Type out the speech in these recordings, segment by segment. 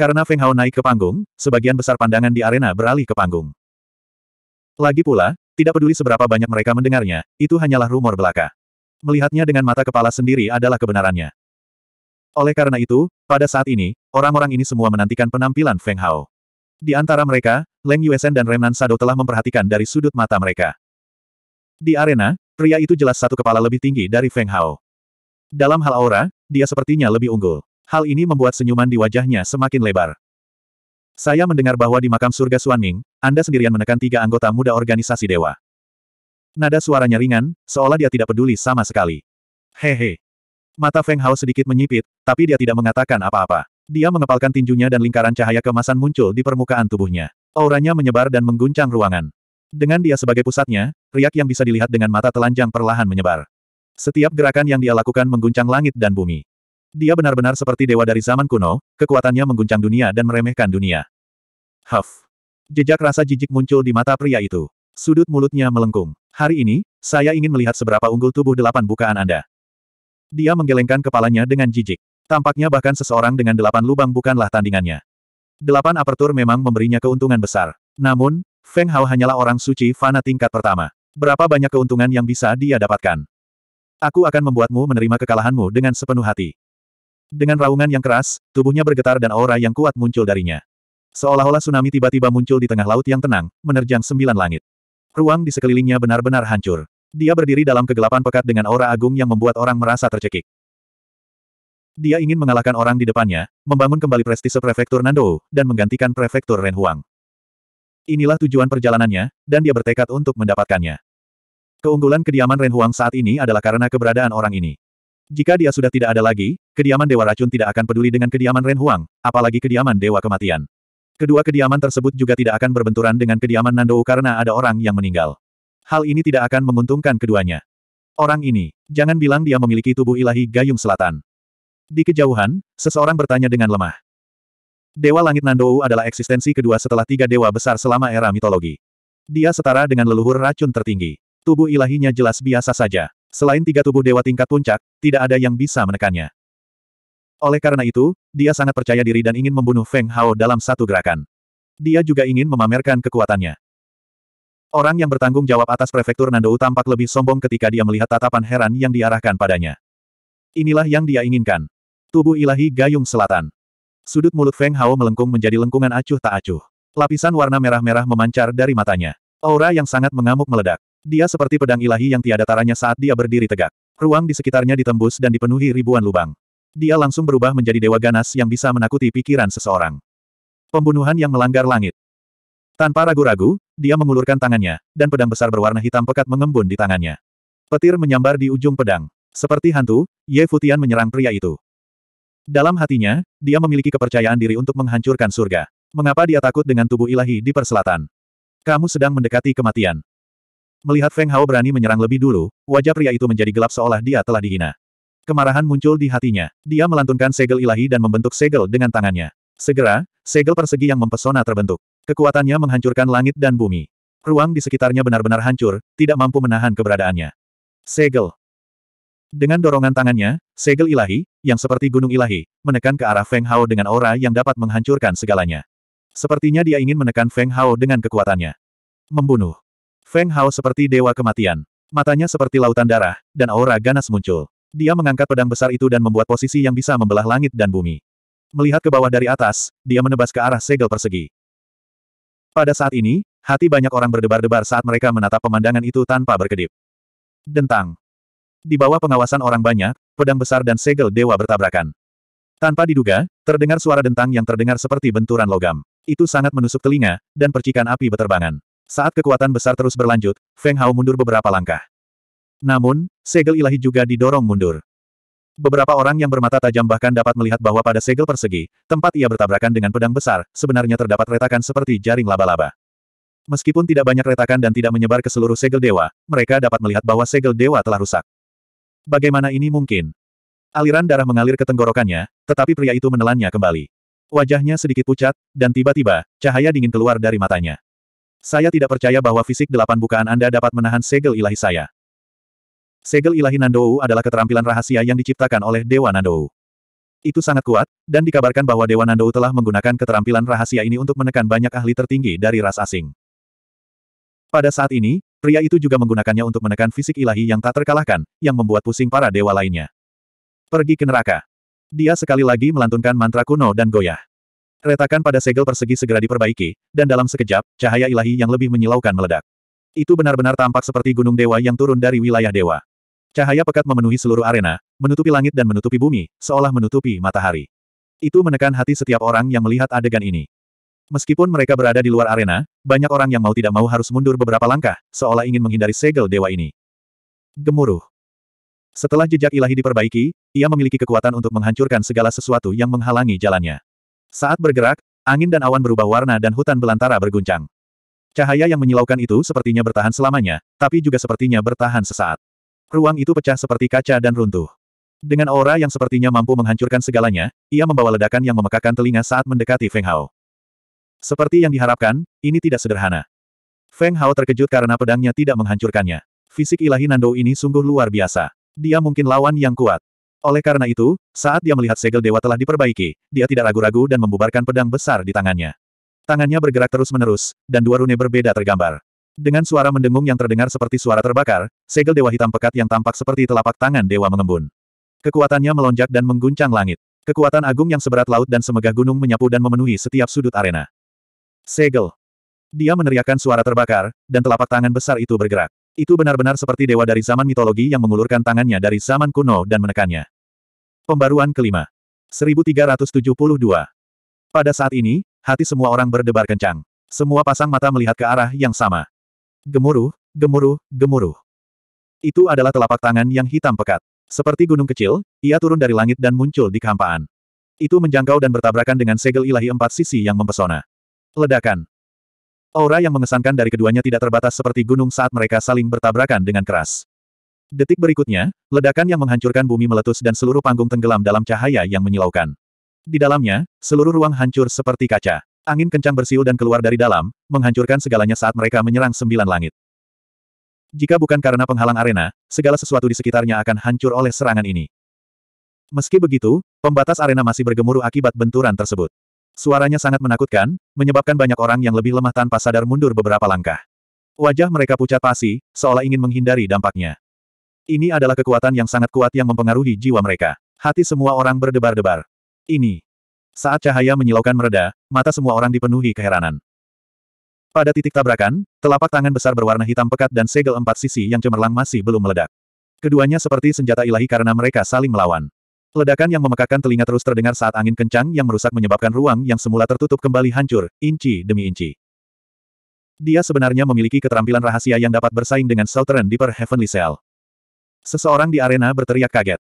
Karena Feng Hao naik ke panggung, sebagian besar pandangan di arena beralih ke panggung. Lagi pula, tidak peduli seberapa banyak mereka mendengarnya, itu hanyalah rumor belaka. Melihatnya dengan mata kepala sendiri adalah kebenarannya. Oleh karena itu, pada saat ini, orang-orang ini semua menantikan penampilan Feng Hao. Di antara mereka, Leng Yuesen dan Remnan Sado telah memperhatikan dari sudut mata mereka. Di arena, pria itu jelas satu kepala lebih tinggi dari Feng Hao. Dalam hal aura, dia sepertinya lebih unggul. Hal ini membuat senyuman di wajahnya semakin lebar. Saya mendengar bahwa di makam surga Suanming, Anda sendirian menekan tiga anggota muda organisasi dewa. Nada suaranya ringan, seolah dia tidak peduli sama sekali. Hehe. Mata Feng Hao sedikit menyipit, tapi dia tidak mengatakan apa-apa. Dia mengepalkan tinjunya dan lingkaran cahaya kemasan muncul di permukaan tubuhnya. Auranya menyebar dan mengguncang ruangan. Dengan dia sebagai pusatnya, riak yang bisa dilihat dengan mata telanjang perlahan menyebar. Setiap gerakan yang dia lakukan mengguncang langit dan bumi. Dia benar-benar seperti dewa dari zaman kuno, kekuatannya mengguncang dunia dan meremehkan dunia. Huff. Jejak rasa jijik muncul di mata pria itu. Sudut mulutnya melengkung. Hari ini, saya ingin melihat seberapa unggul tubuh delapan bukaan Anda. Dia menggelengkan kepalanya dengan jijik. Tampaknya bahkan seseorang dengan delapan lubang bukanlah tandingannya. Delapan apertur memang memberinya keuntungan besar. Namun, Feng Hao hanyalah orang suci fana tingkat pertama. Berapa banyak keuntungan yang bisa dia dapatkan? Aku akan membuatmu menerima kekalahanmu dengan sepenuh hati. Dengan raungan yang keras, tubuhnya bergetar dan aura yang kuat muncul darinya. Seolah-olah tsunami tiba-tiba muncul di tengah laut yang tenang, menerjang sembilan langit. Ruang di sekelilingnya benar-benar hancur. Dia berdiri dalam kegelapan pekat dengan aura agung yang membuat orang merasa tercekik. Dia ingin mengalahkan orang di depannya, membangun kembali prestise Prefektur Nando, dan menggantikan Prefektur Renhuang. Inilah tujuan perjalanannya, dan dia bertekad untuk mendapatkannya. Keunggulan kediaman Renhuang saat ini adalah karena keberadaan orang ini. Jika dia sudah tidak ada lagi, kediaman Dewa Racun tidak akan peduli dengan kediaman Ren Huang, apalagi kediaman Dewa Kematian. Kedua kediaman tersebut juga tidak akan berbenturan dengan kediaman Nandou karena ada orang yang meninggal. Hal ini tidak akan menguntungkan keduanya. Orang ini, jangan bilang dia memiliki tubuh ilahi Gayung Selatan. Di kejauhan, seseorang bertanya dengan lemah. Dewa Langit Nandou adalah eksistensi kedua setelah tiga dewa besar selama era mitologi. Dia setara dengan leluhur racun tertinggi. Tubuh ilahinya jelas biasa saja. Selain tiga tubuh dewa tingkat puncak, tidak ada yang bisa menekannya. Oleh karena itu, dia sangat percaya diri dan ingin membunuh Feng Hao dalam satu gerakan. Dia juga ingin memamerkan kekuatannya. Orang yang bertanggung jawab atas prefektur Nandou tampak lebih sombong ketika dia melihat tatapan heran yang diarahkan padanya. Inilah yang dia inginkan. Tubuh ilahi Gayung Selatan. Sudut mulut Feng Hao melengkung menjadi lengkungan acuh tak acuh. Lapisan warna merah-merah memancar dari matanya. Aura yang sangat mengamuk meledak. Dia seperti pedang ilahi yang tiada taranya saat dia berdiri tegak. Ruang di sekitarnya ditembus dan dipenuhi ribuan lubang. Dia langsung berubah menjadi dewa ganas yang bisa menakuti pikiran seseorang. Pembunuhan yang melanggar langit. Tanpa ragu-ragu, dia mengulurkan tangannya, dan pedang besar berwarna hitam pekat mengembun di tangannya. Petir menyambar di ujung pedang. Seperti hantu, Ye Futian menyerang pria itu. Dalam hatinya, dia memiliki kepercayaan diri untuk menghancurkan surga. Mengapa dia takut dengan tubuh ilahi di perselatan? Kamu sedang mendekati kematian. Melihat Feng Hao berani menyerang lebih dulu, wajah pria itu menjadi gelap seolah dia telah dihina. Kemarahan muncul di hatinya. Dia melantunkan segel ilahi dan membentuk segel dengan tangannya. Segera, segel persegi yang mempesona terbentuk. Kekuatannya menghancurkan langit dan bumi. Ruang di sekitarnya benar-benar hancur, tidak mampu menahan keberadaannya. Segel. Dengan dorongan tangannya, segel ilahi, yang seperti gunung ilahi, menekan ke arah Feng Hao dengan aura yang dapat menghancurkan segalanya. Sepertinya dia ingin menekan Feng Hao dengan kekuatannya. Membunuh. Feng Hao seperti dewa kematian. Matanya seperti lautan darah, dan aura ganas muncul. Dia mengangkat pedang besar itu dan membuat posisi yang bisa membelah langit dan bumi. Melihat ke bawah dari atas, dia menebas ke arah segel persegi. Pada saat ini, hati banyak orang berdebar-debar saat mereka menatap pemandangan itu tanpa berkedip. Dentang. Di bawah pengawasan orang banyak, pedang besar dan segel dewa bertabrakan. Tanpa diduga, terdengar suara dentang yang terdengar seperti benturan logam. Itu sangat menusuk telinga, dan percikan api beterbangan. Saat kekuatan besar terus berlanjut, Feng Hao mundur beberapa langkah. Namun, segel ilahi juga didorong mundur. Beberapa orang yang bermata tajam bahkan dapat melihat bahwa pada segel persegi, tempat ia bertabrakan dengan pedang besar, sebenarnya terdapat retakan seperti jaring laba-laba. Meskipun tidak banyak retakan dan tidak menyebar ke seluruh segel dewa, mereka dapat melihat bahwa segel dewa telah rusak. Bagaimana ini mungkin? Aliran darah mengalir ke tenggorokannya, tetapi pria itu menelannya kembali. Wajahnya sedikit pucat, dan tiba-tiba, cahaya dingin keluar dari matanya. Saya tidak percaya bahwa fisik delapan bukaan Anda dapat menahan segel ilahi saya. Segel ilahi Nandou adalah keterampilan rahasia yang diciptakan oleh Dewa Nandou. Itu sangat kuat, dan dikabarkan bahwa Dewa Nandou telah menggunakan keterampilan rahasia ini untuk menekan banyak ahli tertinggi dari ras asing. Pada saat ini, pria itu juga menggunakannya untuk menekan fisik ilahi yang tak terkalahkan, yang membuat pusing para dewa lainnya. Pergi ke neraka. Dia sekali lagi melantunkan mantra kuno dan goyah. Retakan pada segel persegi segera diperbaiki, dan dalam sekejap, cahaya ilahi yang lebih menyilaukan meledak. Itu benar-benar tampak seperti gunung dewa yang turun dari wilayah dewa. Cahaya pekat memenuhi seluruh arena, menutupi langit dan menutupi bumi, seolah menutupi matahari. Itu menekan hati setiap orang yang melihat adegan ini. Meskipun mereka berada di luar arena, banyak orang yang mau tidak mau harus mundur beberapa langkah, seolah ingin menghindari segel dewa ini. Gemuruh. Setelah jejak ilahi diperbaiki, ia memiliki kekuatan untuk menghancurkan segala sesuatu yang menghalangi jalannya. Saat bergerak, angin dan awan berubah warna dan hutan belantara berguncang. Cahaya yang menyilaukan itu sepertinya bertahan selamanya, tapi juga sepertinya bertahan sesaat. Ruang itu pecah seperti kaca dan runtuh. Dengan aura yang sepertinya mampu menghancurkan segalanya, ia membawa ledakan yang memekakan telinga saat mendekati Feng Hao. Seperti yang diharapkan, ini tidak sederhana. Feng Hao terkejut karena pedangnya tidak menghancurkannya. Fisik ilahi Nando ini sungguh luar biasa. Dia mungkin lawan yang kuat. Oleh karena itu, saat dia melihat segel dewa telah diperbaiki, dia tidak ragu-ragu dan membubarkan pedang besar di tangannya. Tangannya bergerak terus-menerus, dan dua rune berbeda tergambar. Dengan suara mendengung yang terdengar seperti suara terbakar, segel dewa hitam pekat yang tampak seperti telapak tangan dewa mengembun. Kekuatannya melonjak dan mengguncang langit. Kekuatan agung yang seberat laut dan semegah gunung menyapu dan memenuhi setiap sudut arena. Segel. Dia meneriakkan suara terbakar, dan telapak tangan besar itu bergerak. Itu benar-benar seperti dewa dari zaman mitologi yang mengulurkan tangannya dari zaman kuno dan menekannya. Pembaruan kelima. 1372. Pada saat ini, hati semua orang berdebar kencang. Semua pasang mata melihat ke arah yang sama. Gemuruh, gemuruh, gemuruh. Itu adalah telapak tangan yang hitam pekat. Seperti gunung kecil, ia turun dari langit dan muncul di kehampaan. Itu menjangkau dan bertabrakan dengan segel ilahi empat sisi yang mempesona. Ledakan. Aura yang mengesankan dari keduanya tidak terbatas seperti gunung saat mereka saling bertabrakan dengan keras. Detik berikutnya, ledakan yang menghancurkan bumi meletus dan seluruh panggung tenggelam dalam cahaya yang menyilaukan. Di dalamnya, seluruh ruang hancur seperti kaca. Angin kencang bersiul dan keluar dari dalam, menghancurkan segalanya saat mereka menyerang sembilan langit. Jika bukan karena penghalang arena, segala sesuatu di sekitarnya akan hancur oleh serangan ini. Meski begitu, pembatas arena masih bergemuruh akibat benturan tersebut. Suaranya sangat menakutkan, menyebabkan banyak orang yang lebih lemah tanpa sadar mundur beberapa langkah. Wajah mereka pucat pasi, seolah ingin menghindari dampaknya. Ini adalah kekuatan yang sangat kuat yang mempengaruhi jiwa mereka. Hati semua orang berdebar-debar. Ini. Saat cahaya menyilaukan mereda, mata semua orang dipenuhi keheranan. Pada titik tabrakan, telapak tangan besar berwarna hitam pekat dan segel empat sisi yang cemerlang masih belum meledak. Keduanya seperti senjata ilahi karena mereka saling melawan. Ledakan yang memekakan telinga terus terdengar saat angin kencang yang merusak menyebabkan ruang yang semula tertutup kembali hancur, inci demi inci. Dia sebenarnya memiliki keterampilan rahasia yang dapat bersaing dengan Southern Deeper Heavenly Cell. Seseorang di arena berteriak kaget.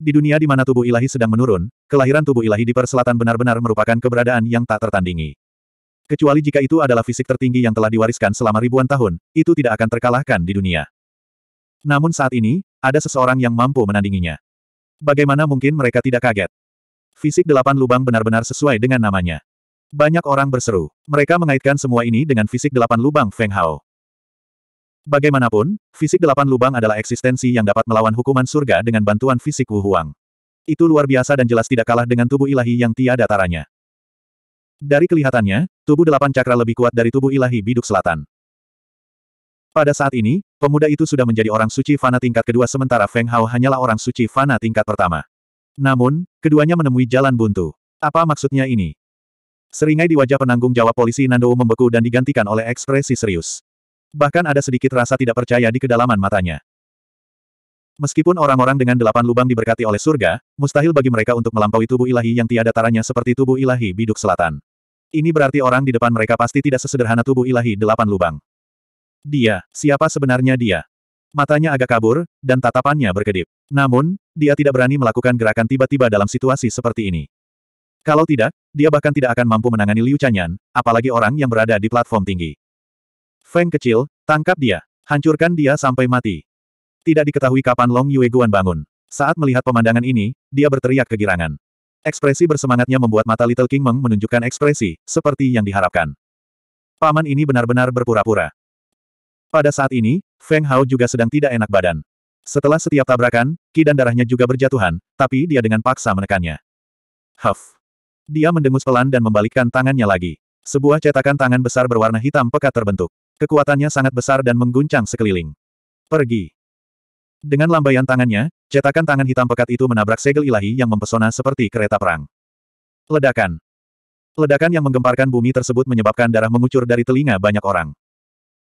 Di dunia di mana tubuh ilahi sedang menurun, kelahiran tubuh ilahi di perselatan benar-benar merupakan keberadaan yang tak tertandingi. Kecuali jika itu adalah fisik tertinggi yang telah diwariskan selama ribuan tahun, itu tidak akan terkalahkan di dunia. Namun saat ini, ada seseorang yang mampu menandinginya. Bagaimana mungkin mereka tidak kaget? Fisik delapan lubang benar-benar sesuai dengan namanya. Banyak orang berseru. Mereka mengaitkan semua ini dengan fisik delapan lubang Feng Hao. Bagaimanapun, fisik delapan lubang adalah eksistensi yang dapat melawan hukuman surga dengan bantuan fisik Wu Huang. Itu luar biasa dan jelas tidak kalah dengan tubuh ilahi yang tiada taranya. Dari kelihatannya, tubuh delapan cakra lebih kuat dari tubuh ilahi biduk selatan. Pada saat ini, pemuda itu sudah menjadi orang suci fana tingkat kedua sementara Feng Hao hanyalah orang suci fana tingkat pertama. Namun, keduanya menemui jalan buntu. Apa maksudnya ini? Seringai di wajah penanggung jawab polisi Nando membeku dan digantikan oleh ekspresi serius. Bahkan ada sedikit rasa tidak percaya di kedalaman matanya. Meskipun orang-orang dengan delapan lubang diberkati oleh surga, mustahil bagi mereka untuk melampaui tubuh ilahi yang tiada taranya seperti tubuh ilahi biduk selatan. Ini berarti orang di depan mereka pasti tidak sesederhana tubuh ilahi delapan lubang. Dia, siapa sebenarnya dia? Matanya agak kabur, dan tatapannya berkedip. Namun, dia tidak berani melakukan gerakan tiba-tiba dalam situasi seperti ini. Kalau tidak, dia bahkan tidak akan mampu menangani Liu Chanyan, apalagi orang yang berada di platform tinggi. Feng kecil, tangkap dia. Hancurkan dia sampai mati. Tidak diketahui kapan Long Yue Guan bangun. Saat melihat pemandangan ini, dia berteriak kegirangan. Ekspresi bersemangatnya membuat mata Little King Meng menunjukkan ekspresi, seperti yang diharapkan. Paman ini benar-benar berpura-pura. Pada saat ini, Feng Hao juga sedang tidak enak badan. Setelah setiap tabrakan, ki dan darahnya juga berjatuhan, tapi dia dengan paksa menekannya. Huff. Dia mendengus pelan dan membalikkan tangannya lagi. Sebuah cetakan tangan besar berwarna hitam pekat terbentuk. Kekuatannya sangat besar dan mengguncang sekeliling. Pergi. Dengan lambaian tangannya, cetakan tangan hitam pekat itu menabrak segel ilahi yang mempesona seperti kereta perang. Ledakan. Ledakan yang menggemparkan bumi tersebut menyebabkan darah mengucur dari telinga banyak orang.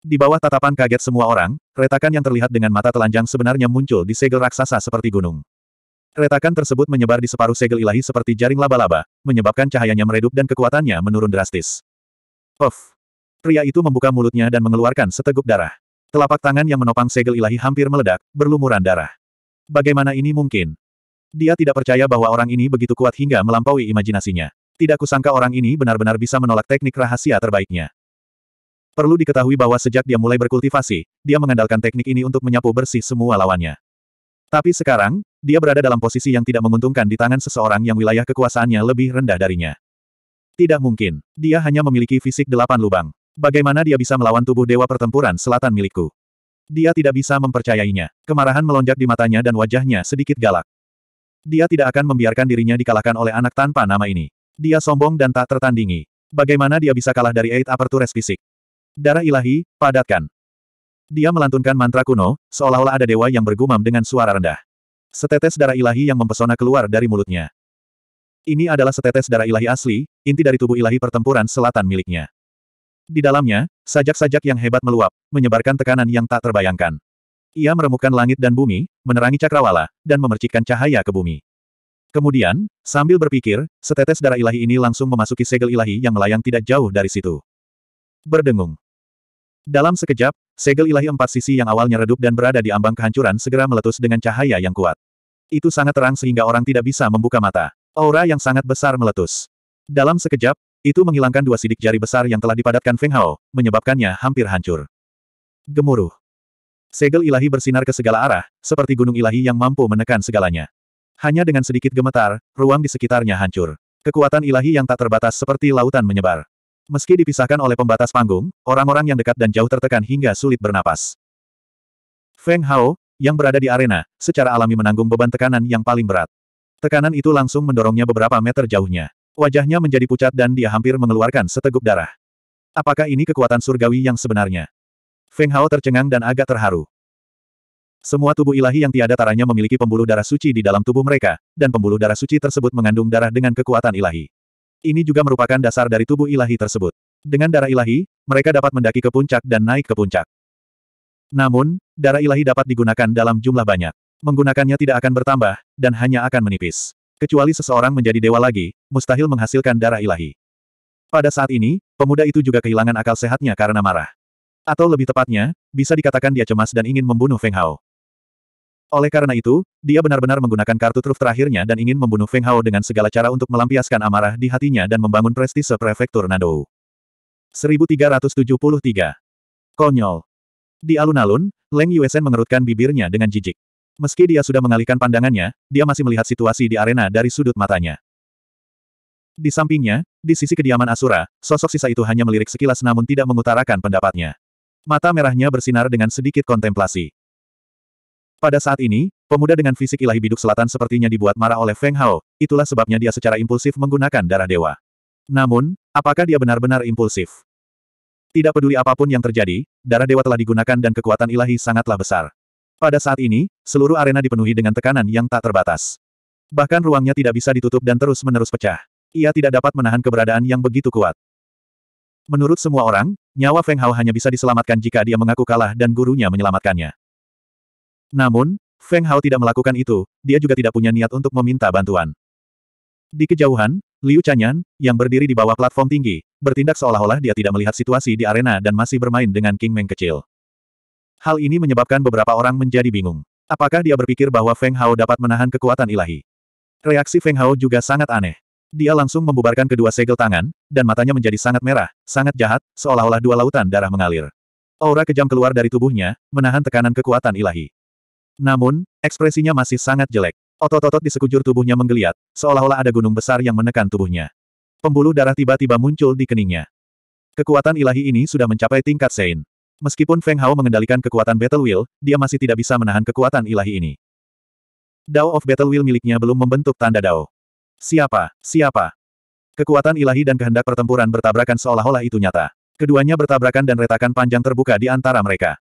Di bawah tatapan kaget semua orang, retakan yang terlihat dengan mata telanjang sebenarnya muncul di segel raksasa seperti gunung. Retakan tersebut menyebar di separuh segel ilahi seperti jaring laba-laba, menyebabkan cahayanya meredup dan kekuatannya menurun drastis. Puff! Pria itu membuka mulutnya dan mengeluarkan seteguk darah. Telapak tangan yang menopang segel ilahi hampir meledak, berlumuran darah. Bagaimana ini mungkin? Dia tidak percaya bahwa orang ini begitu kuat hingga melampaui imajinasinya. Tidak kusangka orang ini benar-benar bisa menolak teknik rahasia terbaiknya. Perlu diketahui bahwa sejak dia mulai berkultivasi, dia mengandalkan teknik ini untuk menyapu bersih semua lawannya. Tapi sekarang, dia berada dalam posisi yang tidak menguntungkan di tangan seseorang yang wilayah kekuasaannya lebih rendah darinya. Tidak mungkin. Dia hanya memiliki fisik delapan lubang. Bagaimana dia bisa melawan tubuh Dewa Pertempuran Selatan milikku? Dia tidak bisa mempercayainya. Kemarahan melonjak di matanya dan wajahnya sedikit galak. Dia tidak akan membiarkan dirinya dikalahkan oleh anak tanpa nama ini. Dia sombong dan tak tertandingi. Bagaimana dia bisa kalah dari Eight Apertures Fisik? Darah ilahi, padatkan. Dia melantunkan mantra kuno, seolah-olah ada dewa yang bergumam dengan suara rendah. Setetes darah ilahi yang mempesona keluar dari mulutnya. Ini adalah setetes darah ilahi asli, inti dari tubuh ilahi pertempuran selatan miliknya. Di dalamnya, sajak-sajak yang hebat meluap, menyebarkan tekanan yang tak terbayangkan. Ia meremukkan langit dan bumi, menerangi cakrawala, dan memercikkan cahaya ke bumi. Kemudian, sambil berpikir, setetes darah ilahi ini langsung memasuki segel ilahi yang melayang tidak jauh dari situ. Berdengung. Dalam sekejap, segel ilahi empat sisi yang awalnya redup dan berada di ambang kehancuran segera meletus dengan cahaya yang kuat. Itu sangat terang sehingga orang tidak bisa membuka mata. Aura yang sangat besar meletus. Dalam sekejap, itu menghilangkan dua sidik jari besar yang telah dipadatkan Feng Hao, menyebabkannya hampir hancur. Gemuruh. Segel ilahi bersinar ke segala arah, seperti gunung ilahi yang mampu menekan segalanya. Hanya dengan sedikit gemetar, ruang di sekitarnya hancur. Kekuatan ilahi yang tak terbatas seperti lautan menyebar. Meski dipisahkan oleh pembatas panggung, orang-orang yang dekat dan jauh tertekan hingga sulit bernapas. Feng Hao, yang berada di arena, secara alami menanggung beban tekanan yang paling berat. Tekanan itu langsung mendorongnya beberapa meter jauhnya. Wajahnya menjadi pucat dan dia hampir mengeluarkan seteguk darah. Apakah ini kekuatan surgawi yang sebenarnya? Feng Hao tercengang dan agak terharu. Semua tubuh ilahi yang tiada taranya memiliki pembuluh darah suci di dalam tubuh mereka, dan pembuluh darah suci tersebut mengandung darah dengan kekuatan ilahi. Ini juga merupakan dasar dari tubuh ilahi tersebut. Dengan darah ilahi, mereka dapat mendaki ke puncak dan naik ke puncak. Namun, darah ilahi dapat digunakan dalam jumlah banyak. Menggunakannya tidak akan bertambah, dan hanya akan menipis. Kecuali seseorang menjadi dewa lagi, mustahil menghasilkan darah ilahi. Pada saat ini, pemuda itu juga kehilangan akal sehatnya karena marah. Atau lebih tepatnya, bisa dikatakan dia cemas dan ingin membunuh Feng Hao. Oleh karena itu, dia benar-benar menggunakan kartu truf terakhirnya dan ingin membunuh Feng Hao dengan segala cara untuk melampiaskan amarah di hatinya dan membangun prestise prefektur Nandou. 1373. Konyol. Di alun-alun, Leng Yuesen mengerutkan bibirnya dengan jijik. Meski dia sudah mengalihkan pandangannya, dia masih melihat situasi di arena dari sudut matanya. Di sampingnya, di sisi kediaman Asura, sosok sisa itu hanya melirik sekilas namun tidak mengutarakan pendapatnya. Mata merahnya bersinar dengan sedikit kontemplasi. Pada saat ini, pemuda dengan fisik ilahi biduk selatan sepertinya dibuat marah oleh Feng Hao, itulah sebabnya dia secara impulsif menggunakan darah dewa. Namun, apakah dia benar-benar impulsif? Tidak peduli apapun yang terjadi, darah dewa telah digunakan dan kekuatan ilahi sangatlah besar. Pada saat ini, seluruh arena dipenuhi dengan tekanan yang tak terbatas. Bahkan ruangnya tidak bisa ditutup dan terus-menerus pecah. Ia tidak dapat menahan keberadaan yang begitu kuat. Menurut semua orang, nyawa Feng Hao hanya bisa diselamatkan jika dia mengaku kalah dan gurunya menyelamatkannya. Namun, Feng Hao tidak melakukan itu, dia juga tidak punya niat untuk meminta bantuan. Di kejauhan, Liu Chanyan, yang berdiri di bawah platform tinggi, bertindak seolah-olah dia tidak melihat situasi di arena dan masih bermain dengan King Meng kecil. Hal ini menyebabkan beberapa orang menjadi bingung. Apakah dia berpikir bahwa Feng Hao dapat menahan kekuatan ilahi? Reaksi Feng Hao juga sangat aneh. Dia langsung membubarkan kedua segel tangan, dan matanya menjadi sangat merah, sangat jahat, seolah-olah dua lautan darah mengalir. Aura kejam keluar dari tubuhnya, menahan tekanan kekuatan ilahi. Namun, ekspresinya masih sangat jelek. Otot-otot di sekujur tubuhnya menggeliat, seolah-olah ada gunung besar yang menekan tubuhnya. Pembuluh darah tiba-tiba muncul di keningnya. Kekuatan ilahi ini sudah mencapai tingkat Sein. Meskipun Feng Hao mengendalikan kekuatan Battle Will, dia masih tidak bisa menahan kekuatan ilahi ini. Dao of Battle Will miliknya belum membentuk tanda Dao. Siapa? Siapa? Kekuatan ilahi dan kehendak pertempuran bertabrakan seolah-olah itu nyata. Keduanya bertabrakan dan retakan panjang terbuka di antara mereka.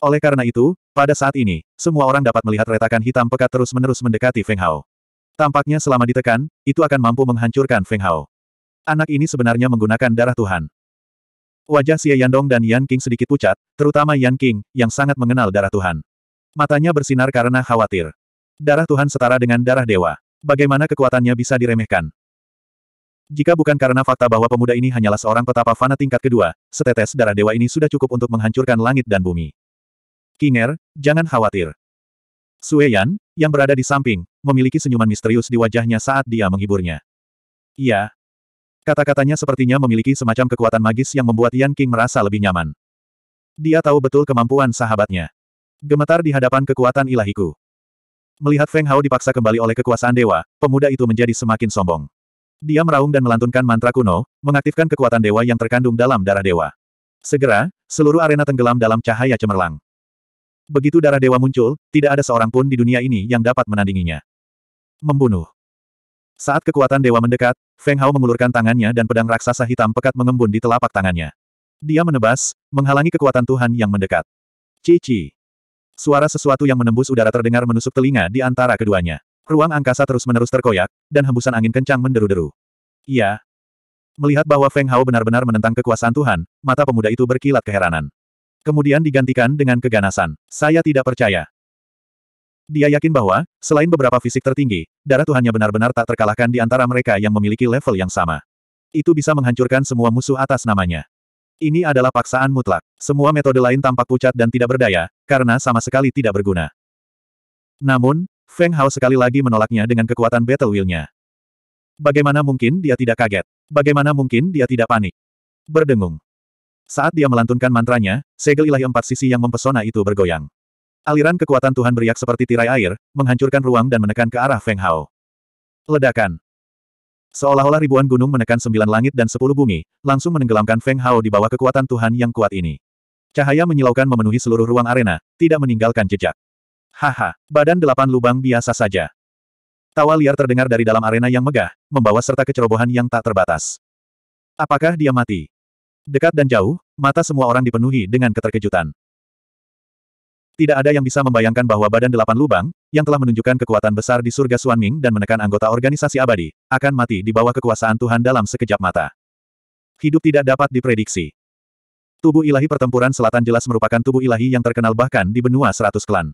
Oleh karena itu, pada saat ini, semua orang dapat melihat retakan hitam pekat terus-menerus mendekati Feng Hao. Tampaknya selama ditekan, itu akan mampu menghancurkan Feng Hao. Anak ini sebenarnya menggunakan darah Tuhan. Wajah Xie Yandong dan Yan King sedikit pucat, terutama Yan King, yang sangat mengenal darah Tuhan. Matanya bersinar karena khawatir. Darah Tuhan setara dengan darah dewa. Bagaimana kekuatannya bisa diremehkan? Jika bukan karena fakta bahwa pemuda ini hanyalah seorang petapa fana tingkat kedua, setetes darah dewa ini sudah cukup untuk menghancurkan langit dan bumi. Kinger, jangan khawatir. Sueyan, yang berada di samping, memiliki senyuman misterius di wajahnya saat dia menghiburnya. Iya. Kata-katanya sepertinya memiliki semacam kekuatan magis yang membuat Yan King merasa lebih nyaman. Dia tahu betul kemampuan sahabatnya. Gemetar di hadapan kekuatan ilahiku. Melihat Feng Hao dipaksa kembali oleh kekuasaan dewa, pemuda itu menjadi semakin sombong. Dia meraung dan melantunkan mantra kuno, mengaktifkan kekuatan dewa yang terkandung dalam darah dewa. Segera, seluruh arena tenggelam dalam cahaya cemerlang. Begitu darah dewa muncul, tidak ada seorang pun di dunia ini yang dapat menandinginya. Membunuh. Saat kekuatan dewa mendekat, Feng Hao mengulurkan tangannya dan pedang raksasa hitam pekat mengembun di telapak tangannya. Dia menebas, menghalangi kekuatan Tuhan yang mendekat. Cici. Suara sesuatu yang menembus udara terdengar menusuk telinga di antara keduanya. Ruang angkasa terus-menerus terkoyak, dan hembusan angin kencang menderu-deru. Iya. Melihat bahwa Feng Hao benar-benar menentang kekuasaan Tuhan, mata pemuda itu berkilat keheranan. Kemudian digantikan dengan keganasan. Saya tidak percaya. Dia yakin bahwa, selain beberapa fisik tertinggi, darah Tuhannya benar-benar tak terkalahkan di antara mereka yang memiliki level yang sama. Itu bisa menghancurkan semua musuh atas namanya. Ini adalah paksaan mutlak. Semua metode lain tampak pucat dan tidak berdaya, karena sama sekali tidak berguna. Namun, Feng Hao sekali lagi menolaknya dengan kekuatan battle will-nya. Bagaimana mungkin dia tidak kaget? Bagaimana mungkin dia tidak panik? Berdengung. Saat dia melantunkan mantranya, segel ilahi empat sisi yang mempesona itu bergoyang. Aliran kekuatan Tuhan beriak seperti tirai air, menghancurkan ruang dan menekan ke arah Feng Hao. Ledakan. Seolah-olah ribuan gunung menekan sembilan langit dan sepuluh bumi, langsung menenggelamkan Feng Hao di bawah kekuatan Tuhan yang kuat ini. Cahaya menyilaukan memenuhi seluruh ruang arena, tidak meninggalkan jejak. Haha, badan delapan lubang biasa saja. Tawa liar terdengar dari dalam arena yang megah, membawa serta kecerobohan yang tak terbatas. Apakah dia mati? Dekat dan jauh, mata semua orang dipenuhi dengan keterkejutan. Tidak ada yang bisa membayangkan bahwa badan delapan lubang, yang telah menunjukkan kekuatan besar di surga Suanming dan menekan anggota organisasi abadi, akan mati di bawah kekuasaan Tuhan dalam sekejap mata. Hidup tidak dapat diprediksi. Tubuh ilahi pertempuran selatan jelas merupakan tubuh ilahi yang terkenal bahkan di benua seratus klan.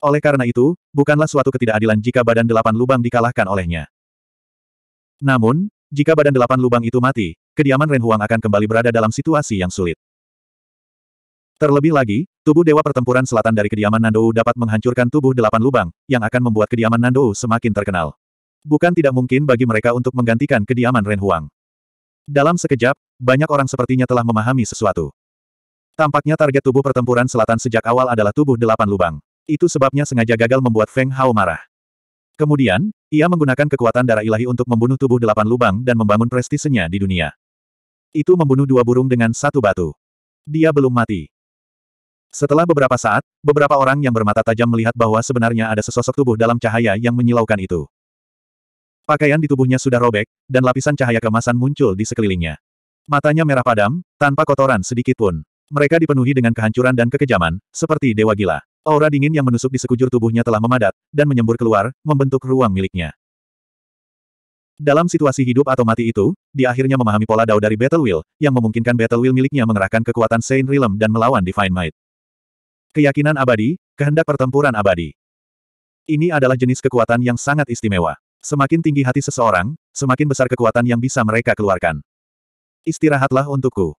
Oleh karena itu, bukanlah suatu ketidakadilan jika badan delapan lubang dikalahkan olehnya. Namun, jika badan delapan lubang itu mati, kediaman Ren Huang akan kembali berada dalam situasi yang sulit. Terlebih lagi, tubuh Dewa Pertempuran Selatan dari kediaman Nandou dapat menghancurkan tubuh delapan lubang, yang akan membuat kediaman Nandou semakin terkenal. Bukan tidak mungkin bagi mereka untuk menggantikan kediaman Ren Huang. Dalam sekejap, banyak orang sepertinya telah memahami sesuatu. Tampaknya target tubuh pertempuran selatan sejak awal adalah tubuh delapan lubang. Itu sebabnya sengaja gagal membuat Feng Hao marah. Kemudian, ia menggunakan kekuatan darah ilahi untuk membunuh tubuh delapan lubang dan membangun prestisenya di dunia. Itu membunuh dua burung dengan satu batu. Dia belum mati. Setelah beberapa saat, beberapa orang yang bermata tajam melihat bahwa sebenarnya ada sesosok tubuh dalam cahaya yang menyilaukan itu. Pakaian di tubuhnya sudah robek, dan lapisan cahaya kemasan muncul di sekelilingnya. Matanya merah padam, tanpa kotoran sedikit pun. Mereka dipenuhi dengan kehancuran dan kekejaman, seperti dewa gila. Aura dingin yang menusuk di sekujur tubuhnya telah memadat, dan menyembur keluar, membentuk ruang miliknya. Dalam situasi hidup atau mati itu, dia akhirnya memahami pola dao dari Battle Will yang memungkinkan Battle Will miliknya mengerahkan kekuatan Saint Realm dan melawan Divine Might. Keyakinan abadi, kehendak pertempuran abadi. Ini adalah jenis kekuatan yang sangat istimewa. Semakin tinggi hati seseorang, semakin besar kekuatan yang bisa mereka keluarkan. Istirahatlah untukku.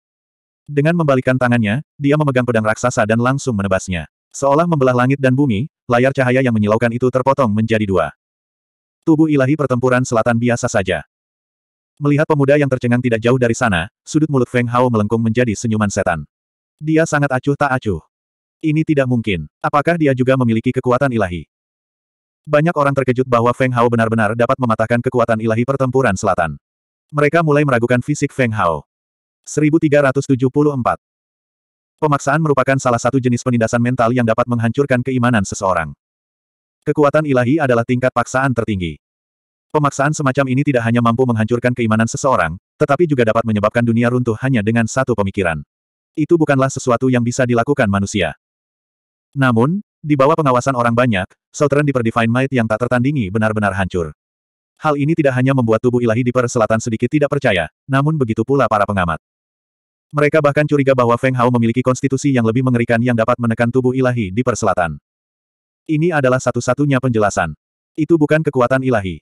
Dengan membalikkan tangannya, dia memegang pedang raksasa dan langsung menebasnya. Seolah membelah langit dan bumi, layar cahaya yang menyilaukan itu terpotong menjadi dua. Tubuh ilahi pertempuran selatan biasa saja. Melihat pemuda yang tercengang tidak jauh dari sana, sudut mulut Feng Hao melengkung menjadi senyuman setan. Dia sangat acuh tak acuh. Ini tidak mungkin. Apakah dia juga memiliki kekuatan ilahi? Banyak orang terkejut bahwa Feng Hao benar-benar dapat mematahkan kekuatan ilahi pertempuran selatan. Mereka mulai meragukan fisik Feng Hao. 1374 Pemaksaan merupakan salah satu jenis penindasan mental yang dapat menghancurkan keimanan seseorang. Kekuatan ilahi adalah tingkat paksaan tertinggi. Pemaksaan semacam ini tidak hanya mampu menghancurkan keimanan seseorang, tetapi juga dapat menyebabkan dunia runtuh hanya dengan satu pemikiran. Itu bukanlah sesuatu yang bisa dilakukan manusia. Namun, di bawah pengawasan orang banyak, Southern Divine Might yang tak tertandingi benar-benar hancur. Hal ini tidak hanya membuat tubuh ilahi di perselatan sedikit tidak percaya, namun begitu pula para pengamat. Mereka bahkan curiga bahwa Feng Hao memiliki konstitusi yang lebih mengerikan yang dapat menekan tubuh ilahi di perselatan. Ini adalah satu-satunya penjelasan. Itu bukan kekuatan ilahi.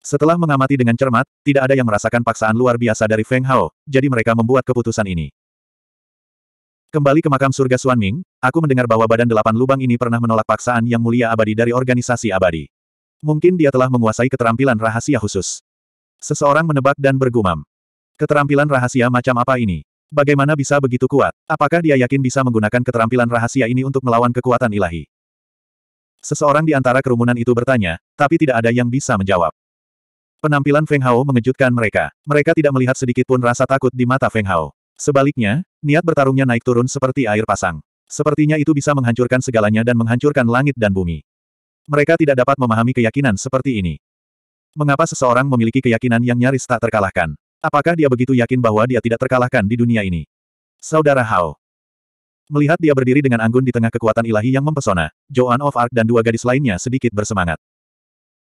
Setelah mengamati dengan cermat, tidak ada yang merasakan paksaan luar biasa dari Feng Hao, jadi mereka membuat keputusan ini. Kembali ke makam surga Suan Ming, aku mendengar bahwa badan delapan lubang ini pernah menolak paksaan yang mulia abadi dari organisasi abadi. Mungkin dia telah menguasai keterampilan rahasia khusus. Seseorang menebak dan bergumam. Keterampilan rahasia macam apa ini? Bagaimana bisa begitu kuat? Apakah dia yakin bisa menggunakan keterampilan rahasia ini untuk melawan kekuatan ilahi? Seseorang di antara kerumunan itu bertanya, tapi tidak ada yang bisa menjawab. Penampilan Feng Hao mengejutkan mereka. Mereka tidak melihat sedikit pun rasa takut di mata Feng Hao. Sebaliknya, niat bertarungnya naik turun seperti air pasang. Sepertinya itu bisa menghancurkan segalanya dan menghancurkan langit dan bumi. Mereka tidak dapat memahami keyakinan seperti ini. Mengapa seseorang memiliki keyakinan yang nyaris tak terkalahkan? Apakah dia begitu yakin bahwa dia tidak terkalahkan di dunia ini? Saudara Hao. Melihat dia berdiri dengan anggun di tengah kekuatan ilahi yang mempesona, Joan of Arc dan dua gadis lainnya sedikit bersemangat.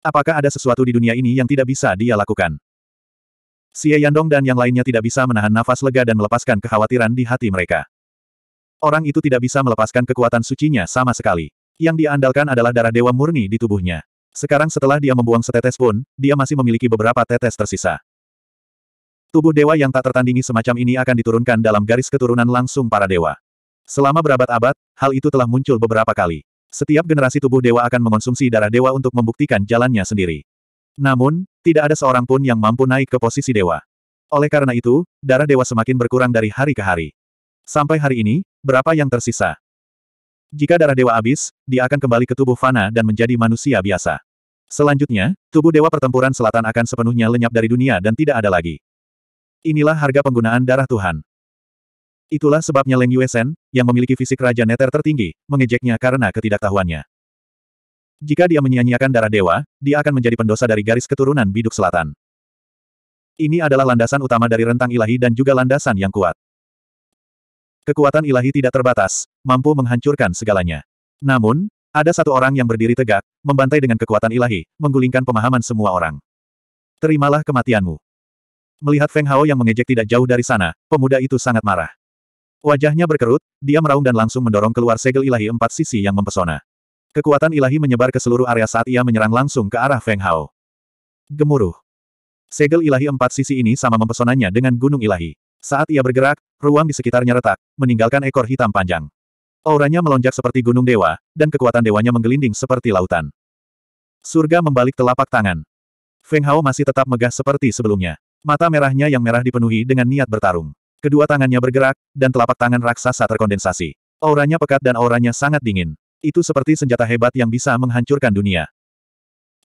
Apakah ada sesuatu di dunia ini yang tidak bisa dia lakukan? Xie Yandong dan yang lainnya tidak bisa menahan nafas lega dan melepaskan kekhawatiran di hati mereka. Orang itu tidak bisa melepaskan kekuatan sucinya sama sekali. Yang diandalkan adalah darah dewa murni di tubuhnya. Sekarang setelah dia membuang setetes pun, dia masih memiliki beberapa tetes tersisa. Tubuh dewa yang tak tertandingi semacam ini akan diturunkan dalam garis keturunan langsung para dewa. Selama berabad-abad, hal itu telah muncul beberapa kali. Setiap generasi tubuh dewa akan mengonsumsi darah dewa untuk membuktikan jalannya sendiri. Namun, tidak ada seorang pun yang mampu naik ke posisi dewa. Oleh karena itu, darah dewa semakin berkurang dari hari ke hari. Sampai hari ini, berapa yang tersisa? Jika darah dewa habis, dia akan kembali ke tubuh fana dan menjadi manusia biasa. Selanjutnya, tubuh dewa pertempuran selatan akan sepenuhnya lenyap dari dunia dan tidak ada lagi. Inilah harga penggunaan darah Tuhan. Itulah sebabnya Leng Yuesen, yang memiliki fisik Raja Neter tertinggi, mengejeknya karena ketidaktahuannya. Jika dia menyia-nyiakan darah dewa, dia akan menjadi pendosa dari garis keturunan biduk selatan. Ini adalah landasan utama dari rentang ilahi dan juga landasan yang kuat. Kekuatan ilahi tidak terbatas, mampu menghancurkan segalanya. Namun, ada satu orang yang berdiri tegak, membantai dengan kekuatan ilahi, menggulingkan pemahaman semua orang. Terimalah kematianmu. Melihat Feng Hao yang mengejek tidak jauh dari sana, pemuda itu sangat marah. Wajahnya berkerut, dia meraung dan langsung mendorong keluar segel ilahi empat sisi yang mempesona. Kekuatan ilahi menyebar ke seluruh area saat ia menyerang langsung ke arah Feng Hao. Gemuruh. Segel ilahi empat sisi ini sama mempesonanya dengan gunung ilahi. Saat ia bergerak, ruang di sekitarnya retak, meninggalkan ekor hitam panjang. Auranya melonjak seperti gunung dewa, dan kekuatan dewanya menggelinding seperti lautan. Surga membalik telapak tangan. Feng Hao masih tetap megah seperti sebelumnya. Mata merahnya yang merah dipenuhi dengan niat bertarung. Kedua tangannya bergerak, dan telapak tangan raksasa terkondensasi. Auranya pekat dan auranya sangat dingin. Itu seperti senjata hebat yang bisa menghancurkan dunia.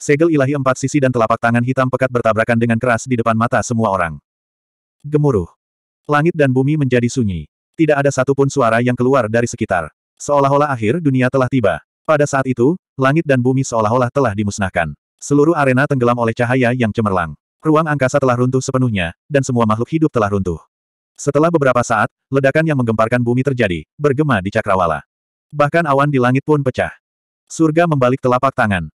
Segel ilahi empat sisi dan telapak tangan hitam pekat bertabrakan dengan keras di depan mata semua orang. Gemuruh. Langit dan bumi menjadi sunyi. Tidak ada satupun suara yang keluar dari sekitar. Seolah-olah akhir dunia telah tiba. Pada saat itu, langit dan bumi seolah-olah telah dimusnahkan. Seluruh arena tenggelam oleh cahaya yang cemerlang. Ruang angkasa telah runtuh sepenuhnya, dan semua makhluk hidup telah runtuh. Setelah beberapa saat, ledakan yang menggemparkan bumi terjadi, bergema di cakrawala. Bahkan awan di langit pun pecah. Surga membalik telapak tangan.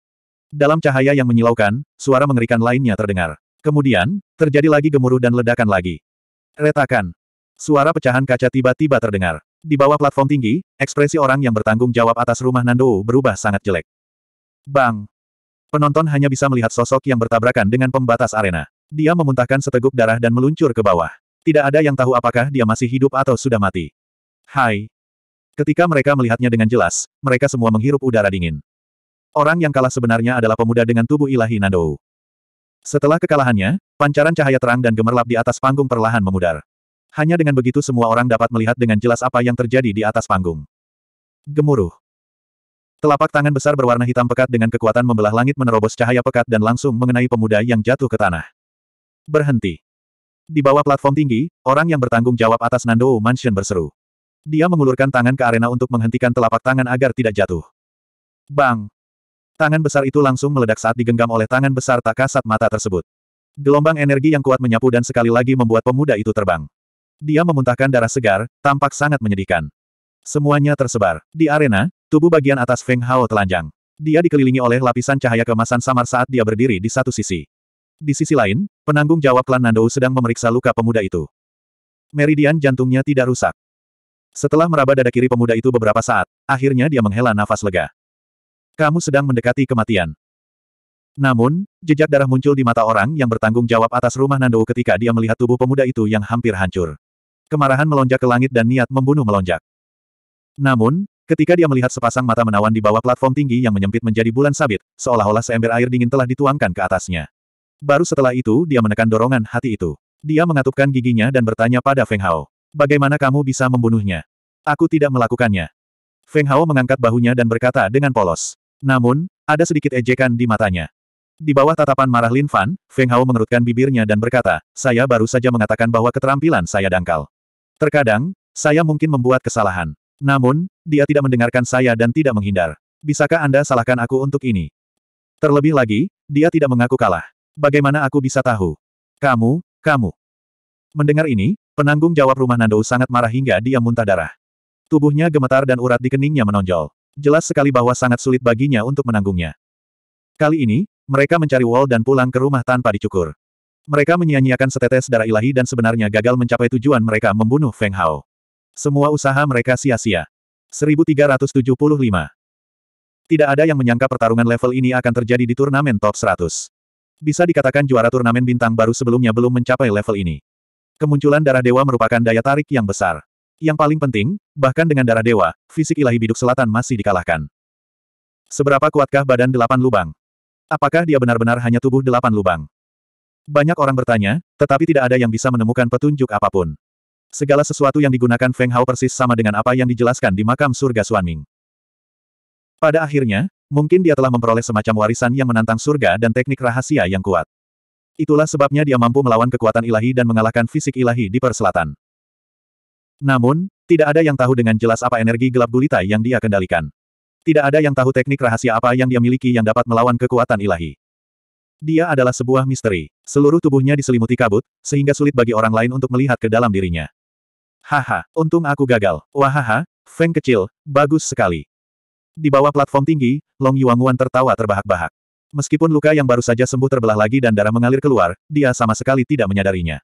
Dalam cahaya yang menyilaukan, suara mengerikan lainnya terdengar. Kemudian, terjadi lagi gemuruh dan ledakan lagi. Retakan. Suara pecahan kaca tiba-tiba terdengar. Di bawah platform tinggi, ekspresi orang yang bertanggung jawab atas rumah Nando berubah sangat jelek. Bang! Penonton hanya bisa melihat sosok yang bertabrakan dengan pembatas arena. Dia memuntahkan seteguk darah dan meluncur ke bawah. Tidak ada yang tahu apakah dia masih hidup atau sudah mati. Hai. Ketika mereka melihatnya dengan jelas, mereka semua menghirup udara dingin. Orang yang kalah sebenarnya adalah pemuda dengan tubuh ilahi Nando. Setelah kekalahannya, pancaran cahaya terang dan gemerlap di atas panggung perlahan memudar. Hanya dengan begitu semua orang dapat melihat dengan jelas apa yang terjadi di atas panggung. Gemuruh. Telapak tangan besar berwarna hitam pekat dengan kekuatan membelah langit menerobos cahaya pekat dan langsung mengenai pemuda yang jatuh ke tanah. Berhenti. Di bawah platform tinggi, orang yang bertanggung jawab atas Nando Mansion berseru. Dia mengulurkan tangan ke arena untuk menghentikan telapak tangan agar tidak jatuh. Bang! Tangan besar itu langsung meledak saat digenggam oleh tangan besar tak kasat mata tersebut. Gelombang energi yang kuat menyapu dan sekali lagi membuat pemuda itu terbang. Dia memuntahkan darah segar, tampak sangat menyedihkan. Semuanya tersebar. Di arena, Tubuh bagian atas Feng Hao telanjang. Dia dikelilingi oleh lapisan cahaya kemasan samar saat dia berdiri di satu sisi. Di sisi lain, penanggung jawab klan Nandou sedang memeriksa luka pemuda itu. Meridian jantungnya tidak rusak. Setelah meraba dada kiri pemuda itu beberapa saat, akhirnya dia menghela nafas lega. Kamu sedang mendekati kematian. Namun, jejak darah muncul di mata orang yang bertanggung jawab atas rumah Nando ketika dia melihat tubuh pemuda itu yang hampir hancur. Kemarahan melonjak ke langit dan niat membunuh melonjak. Namun, Ketika dia melihat sepasang mata menawan di bawah platform tinggi yang menyempit menjadi bulan sabit, seolah-olah seember air dingin telah dituangkan ke atasnya. Baru setelah itu dia menekan dorongan hati itu. Dia mengatupkan giginya dan bertanya pada Feng Hao. Bagaimana kamu bisa membunuhnya? Aku tidak melakukannya. Feng Hao mengangkat bahunya dan berkata dengan polos. Namun, ada sedikit ejekan di matanya. Di bawah tatapan marah Lin Fan, Feng Hao mengerutkan bibirnya dan berkata, saya baru saja mengatakan bahwa keterampilan saya dangkal. Terkadang, saya mungkin membuat kesalahan. Namun, dia tidak mendengarkan saya dan tidak menghindar. Bisakah Anda salahkan aku untuk ini? Terlebih lagi, dia tidak mengaku kalah. Bagaimana aku bisa tahu? Kamu, kamu. Mendengar ini, penanggung jawab rumah Nando sangat marah hingga dia muntah darah. Tubuhnya gemetar dan urat di keningnya menonjol. Jelas sekali bahwa sangat sulit baginya untuk menanggungnya. Kali ini, mereka mencari Wall dan pulang ke rumah tanpa dicukur. Mereka menyia-nyiakan setetes darah ilahi dan sebenarnya gagal mencapai tujuan mereka membunuh Feng Hao. Semua usaha mereka sia-sia. 1375. Tidak ada yang menyangka pertarungan level ini akan terjadi di turnamen top 100. Bisa dikatakan juara turnamen bintang baru sebelumnya belum mencapai level ini. Kemunculan darah dewa merupakan daya tarik yang besar. Yang paling penting, bahkan dengan darah dewa, fisik ilahi biduk selatan masih dikalahkan. Seberapa kuatkah badan delapan lubang? Apakah dia benar-benar hanya tubuh delapan lubang? Banyak orang bertanya, tetapi tidak ada yang bisa menemukan petunjuk apapun. Segala sesuatu yang digunakan Feng Hao persis sama dengan apa yang dijelaskan di makam surga Suanming. Pada akhirnya, mungkin dia telah memperoleh semacam warisan yang menantang surga dan teknik rahasia yang kuat. Itulah sebabnya dia mampu melawan kekuatan ilahi dan mengalahkan fisik ilahi di perselatan. Namun, tidak ada yang tahu dengan jelas apa energi gelap gulita yang dia kendalikan. Tidak ada yang tahu teknik rahasia apa yang dia miliki yang dapat melawan kekuatan ilahi. Dia adalah sebuah misteri. Seluruh tubuhnya diselimuti kabut, sehingga sulit bagi orang lain untuk melihat ke dalam dirinya. Haha, untung aku gagal. Wahaha, Feng kecil, bagus sekali. Di bawah platform tinggi, Long Yuanguan tertawa terbahak-bahak. Meskipun luka yang baru saja sembuh terbelah lagi dan darah mengalir keluar, dia sama sekali tidak menyadarinya.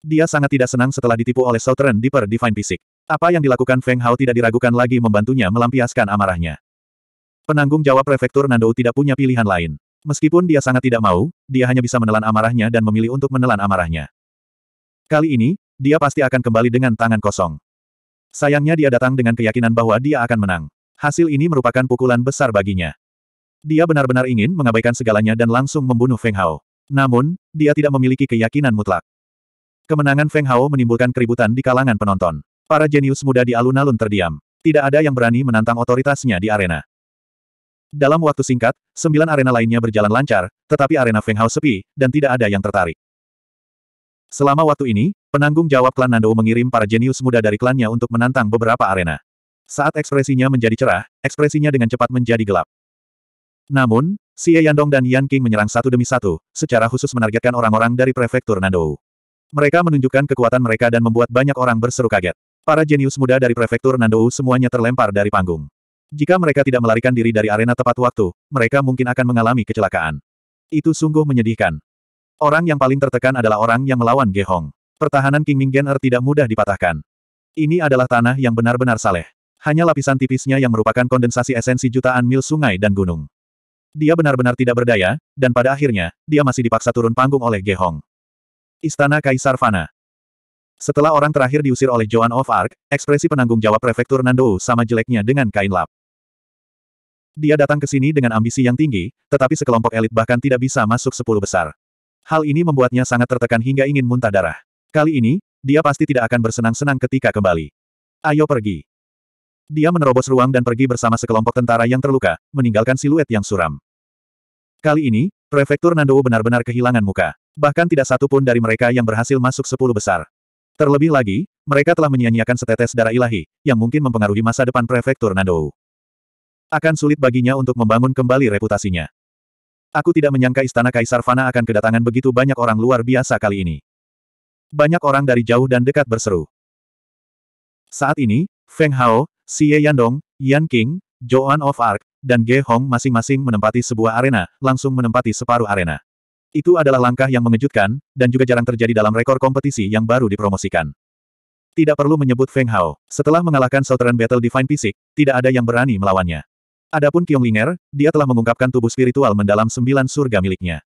Dia sangat tidak senang setelah ditipu oleh Southern Deeper Divine Fisik. Apa yang dilakukan Feng Hao tidak diragukan lagi membantunya melampiaskan amarahnya. Penanggung jawab prefektur Nandou tidak punya pilihan lain. Meskipun dia sangat tidak mau, dia hanya bisa menelan amarahnya dan memilih untuk menelan amarahnya. Kali ini, dia pasti akan kembali dengan tangan kosong. Sayangnya dia datang dengan keyakinan bahwa dia akan menang. Hasil ini merupakan pukulan besar baginya. Dia benar-benar ingin mengabaikan segalanya dan langsung membunuh Feng Hao. Namun, dia tidak memiliki keyakinan mutlak. Kemenangan Feng Hao menimbulkan keributan di kalangan penonton. Para jenius muda di alun-alun terdiam. Tidak ada yang berani menantang otoritasnya di arena. Dalam waktu singkat, sembilan arena lainnya berjalan lancar, tetapi arena Feng Hao sepi, dan tidak ada yang tertarik. Selama waktu ini, Penanggung jawab klan Nandou mengirim para jenius muda dari klannya untuk menantang beberapa arena. Saat ekspresinya menjadi cerah, ekspresinya dengan cepat menjadi gelap. Namun, Xie Yandong dan Yan King menyerang satu demi satu, secara khusus menargetkan orang-orang dari prefektur Nandou. Mereka menunjukkan kekuatan mereka dan membuat banyak orang berseru kaget. Para jenius muda dari prefektur Nandou semuanya terlempar dari panggung. Jika mereka tidak melarikan diri dari arena tepat waktu, mereka mungkin akan mengalami kecelakaan. Itu sungguh menyedihkan. Orang yang paling tertekan adalah orang yang melawan Ge Hong. Pertahanan King Minggener tidak mudah dipatahkan. Ini adalah tanah yang benar-benar saleh. Hanya lapisan tipisnya yang merupakan kondensasi esensi jutaan mil sungai dan gunung. Dia benar-benar tidak berdaya, dan pada akhirnya, dia masih dipaksa turun panggung oleh Ge Hong. Istana Kaisar Fana Setelah orang terakhir diusir oleh Joan of Arc, ekspresi penanggung jawab prefektur Nando sama jeleknya dengan kain lap. Dia datang ke sini dengan ambisi yang tinggi, tetapi sekelompok elit bahkan tidak bisa masuk sepuluh besar. Hal ini membuatnya sangat tertekan hingga ingin muntah darah. Kali ini, dia pasti tidak akan bersenang-senang ketika kembali. Ayo pergi. Dia menerobos ruang dan pergi bersama sekelompok tentara yang terluka, meninggalkan siluet yang suram. Kali ini, Prefektur Nandowo benar-benar kehilangan muka. Bahkan tidak satu pun dari mereka yang berhasil masuk sepuluh besar. Terlebih lagi, mereka telah menyia-nyiakan setetes darah ilahi, yang mungkin mempengaruhi masa depan Prefektur Nandowo. Akan sulit baginya untuk membangun kembali reputasinya. Aku tidak menyangka istana Kaisar Fana akan kedatangan begitu banyak orang luar biasa kali ini. Banyak orang dari jauh dan dekat berseru. Saat ini, Feng Hao, Xie Yandong, Yan King, Joan of Arc, dan Ge Hong masing-masing menempati sebuah arena, langsung menempati separuh arena. Itu adalah langkah yang mengejutkan, dan juga jarang terjadi dalam rekor kompetisi yang baru dipromosikan. Tidak perlu menyebut Feng Hao, setelah mengalahkan Southern Battle Divine Physic, tidak ada yang berani melawannya. Adapun Qiong Linger, dia telah mengungkapkan tubuh spiritual mendalam sembilan surga miliknya.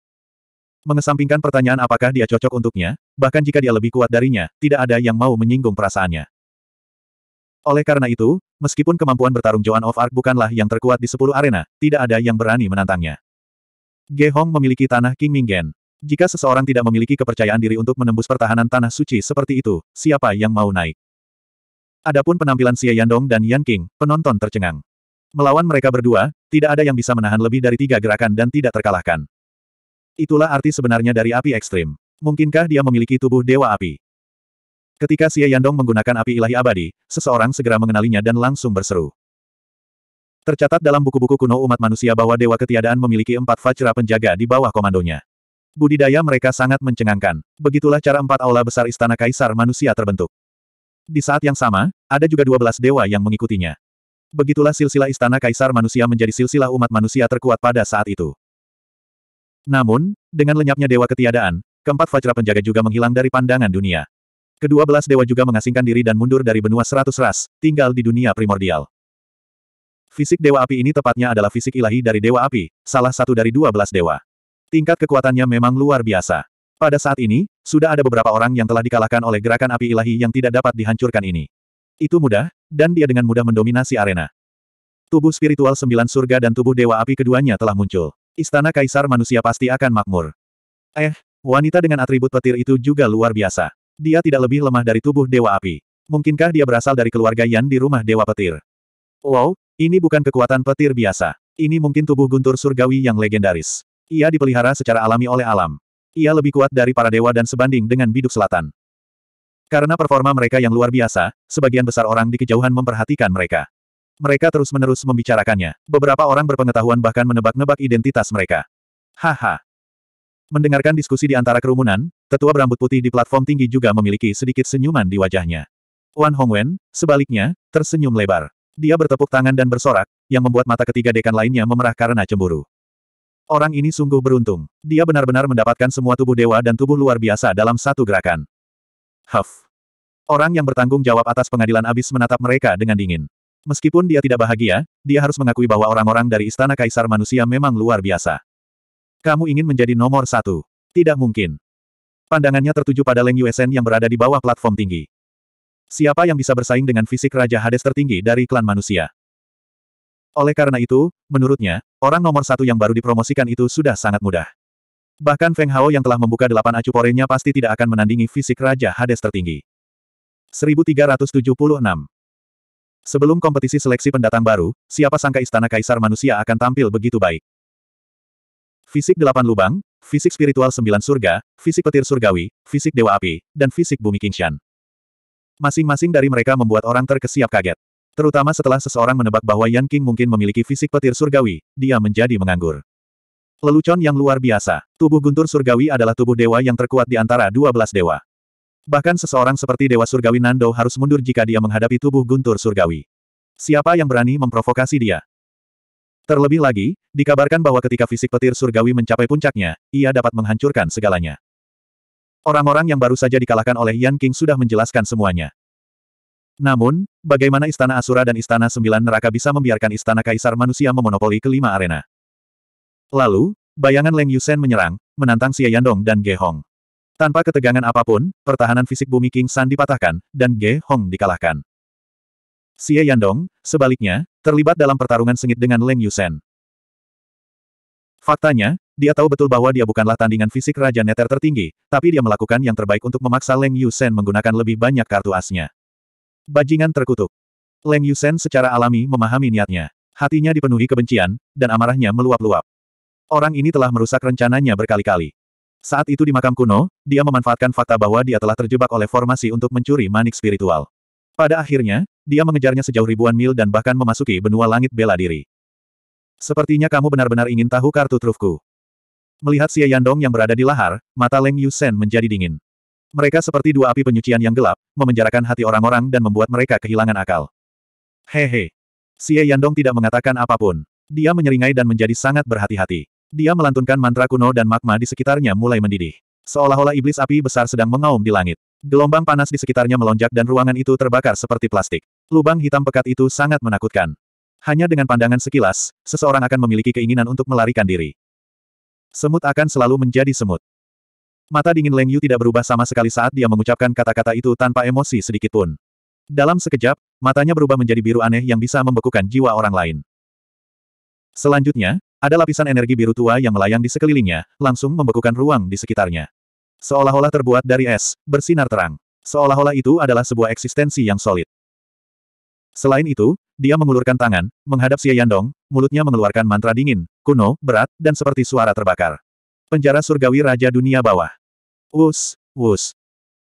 Mengesampingkan pertanyaan apakah dia cocok untuknya, bahkan jika dia lebih kuat darinya, tidak ada yang mau menyinggung perasaannya. Oleh karena itu, meskipun kemampuan bertarung Joan of Arc bukanlah yang terkuat di sepuluh arena, tidak ada yang berani menantangnya. Ge Hong memiliki tanah King Minggen. Jika seseorang tidak memiliki kepercayaan diri untuk menembus pertahanan tanah suci seperti itu, siapa yang mau naik? Adapun penampilan Xie Yandong dan Yan King, penonton tercengang. Melawan mereka berdua, tidak ada yang bisa menahan lebih dari tiga gerakan dan tidak terkalahkan. Itulah arti sebenarnya dari api ekstrim. Mungkinkah dia memiliki tubuh Dewa Api? Ketika Xie Yandong menggunakan api ilahi abadi, seseorang segera mengenalinya dan langsung berseru. Tercatat dalam buku-buku kuno umat manusia bahwa Dewa Ketiadaan memiliki empat fajar penjaga di bawah komandonya. Budidaya mereka sangat mencengangkan. Begitulah cara empat aula besar Istana Kaisar manusia terbentuk. Di saat yang sama, ada juga dua belas dewa yang mengikutinya. Begitulah silsilah Istana Kaisar manusia menjadi silsilah umat manusia terkuat pada saat itu. Namun, dengan lenyapnya Dewa Ketiadaan, Keempat Vajra penjaga juga menghilang dari pandangan dunia. Kedua belas dewa juga mengasingkan diri dan mundur dari benua seratus ras, tinggal di dunia primordial. Fisik dewa api ini tepatnya adalah fisik ilahi dari dewa api, salah satu dari dua belas dewa. Tingkat kekuatannya memang luar biasa. Pada saat ini, sudah ada beberapa orang yang telah dikalahkan oleh gerakan api ilahi yang tidak dapat dihancurkan ini. Itu mudah, dan dia dengan mudah mendominasi arena. Tubuh spiritual sembilan surga dan tubuh dewa api keduanya telah muncul. Istana kaisar manusia pasti akan makmur. Eh, Wanita dengan atribut petir itu juga luar biasa. Dia tidak lebih lemah dari tubuh Dewa Api. Mungkinkah dia berasal dari keluarga Yan di rumah Dewa Petir? Wow, ini bukan kekuatan petir biasa. Ini mungkin tubuh guntur surgawi yang legendaris. Ia dipelihara secara alami oleh alam. Ia lebih kuat dari para dewa dan sebanding dengan biduk selatan. Karena performa mereka yang luar biasa, sebagian besar orang di kejauhan memperhatikan mereka. Mereka terus-menerus membicarakannya. Beberapa orang berpengetahuan bahkan menebak-nebak identitas mereka. Haha, Mendengarkan diskusi di antara kerumunan, tetua berambut putih di platform tinggi juga memiliki sedikit senyuman di wajahnya. Wan Hongwen, sebaliknya, tersenyum lebar. Dia bertepuk tangan dan bersorak, yang membuat mata ketiga dekan lainnya memerah karena cemburu. Orang ini sungguh beruntung. Dia benar-benar mendapatkan semua tubuh dewa dan tubuh luar biasa dalam satu gerakan. Huff. Orang yang bertanggung jawab atas pengadilan abis menatap mereka dengan dingin. Meskipun dia tidak bahagia, dia harus mengakui bahwa orang-orang dari Istana Kaisar manusia memang luar biasa. Kamu ingin menjadi nomor satu. Tidak mungkin. Pandangannya tertuju pada Leng Yuesen yang berada di bawah platform tinggi. Siapa yang bisa bersaing dengan fisik Raja Hades tertinggi dari klan manusia? Oleh karena itu, menurutnya, orang nomor satu yang baru dipromosikan itu sudah sangat mudah. Bahkan Feng Hao yang telah membuka delapan acu porenya pasti tidak akan menandingi fisik Raja Hades tertinggi. 1376 Sebelum kompetisi seleksi pendatang baru, siapa sangka Istana Kaisar Manusia akan tampil begitu baik fisik delapan lubang, fisik spiritual sembilan surga, fisik petir surgawi, fisik dewa api, dan fisik bumi Kingshan. Masing-masing dari mereka membuat orang terkesiap kaget. Terutama setelah seseorang menebak bahwa Yan King mungkin memiliki fisik petir surgawi, dia menjadi menganggur. Lelucon yang luar biasa, tubuh guntur surgawi adalah tubuh dewa yang terkuat di antara dua belas dewa. Bahkan seseorang seperti Dewa Surgawi Nando harus mundur jika dia menghadapi tubuh guntur surgawi. Siapa yang berani memprovokasi dia? Terlebih lagi, dikabarkan bahwa ketika fisik petir surgawi mencapai puncaknya, ia dapat menghancurkan segalanya. Orang-orang yang baru saja dikalahkan oleh Yan King sudah menjelaskan semuanya. Namun, bagaimana Istana Asura dan Istana Sembilan Neraka bisa membiarkan Istana Kaisar Manusia memonopoli kelima arena? Lalu, bayangan Leng Yusen menyerang, menantang Xie Yandong dan Ge Hong. Tanpa ketegangan apapun, pertahanan fisik bumi King San dipatahkan, dan Ge Hong dikalahkan. Xie Yandong, sebaliknya, terlibat dalam pertarungan sengit dengan Leng Yusen. Faktanya, dia tahu betul bahwa dia bukanlah tandingan fisik Raja Neter tertinggi, tapi dia melakukan yang terbaik untuk memaksa Leng Yusen menggunakan lebih banyak kartu asnya. Bajingan terkutuk. Leng Yusen secara alami memahami niatnya. Hatinya dipenuhi kebencian, dan amarahnya meluap-luap. Orang ini telah merusak rencananya berkali-kali. Saat itu di makam kuno, dia memanfaatkan fakta bahwa dia telah terjebak oleh formasi untuk mencuri manik spiritual. Pada akhirnya, dia mengejarnya sejauh ribuan mil dan bahkan memasuki benua langit bela diri. Sepertinya kamu benar-benar ingin tahu kartu trufku. Melihat Xie Yandong yang berada di lahar, mata Leng Yusen menjadi dingin. Mereka seperti dua api penyucian yang gelap, memenjarakan hati orang-orang dan membuat mereka kehilangan akal. Hehe. Xie Yandong tidak mengatakan apapun. Dia menyeringai dan menjadi sangat berhati-hati. Dia melantunkan mantra kuno dan magma di sekitarnya mulai mendidih. Seolah-olah iblis api besar sedang mengaum di langit. Gelombang panas di sekitarnya melonjak dan ruangan itu terbakar seperti plastik. Lubang hitam pekat itu sangat menakutkan. Hanya dengan pandangan sekilas, seseorang akan memiliki keinginan untuk melarikan diri. Semut akan selalu menjadi semut. Mata dingin Leng Yu tidak berubah sama sekali saat dia mengucapkan kata-kata itu tanpa emosi sedikit pun. Dalam sekejap, matanya berubah menjadi biru aneh yang bisa membekukan jiwa orang lain. Selanjutnya, ada lapisan energi biru tua yang melayang di sekelilingnya, langsung membekukan ruang di sekitarnya. Seolah-olah terbuat dari es, bersinar terang. Seolah-olah itu adalah sebuah eksistensi yang solid. Selain itu, dia mengulurkan tangan, menghadap Xie Yandong, mulutnya mengeluarkan mantra dingin, kuno, berat, dan seperti suara terbakar. Penjara surgawi Raja Dunia Bawah. Wus, wus.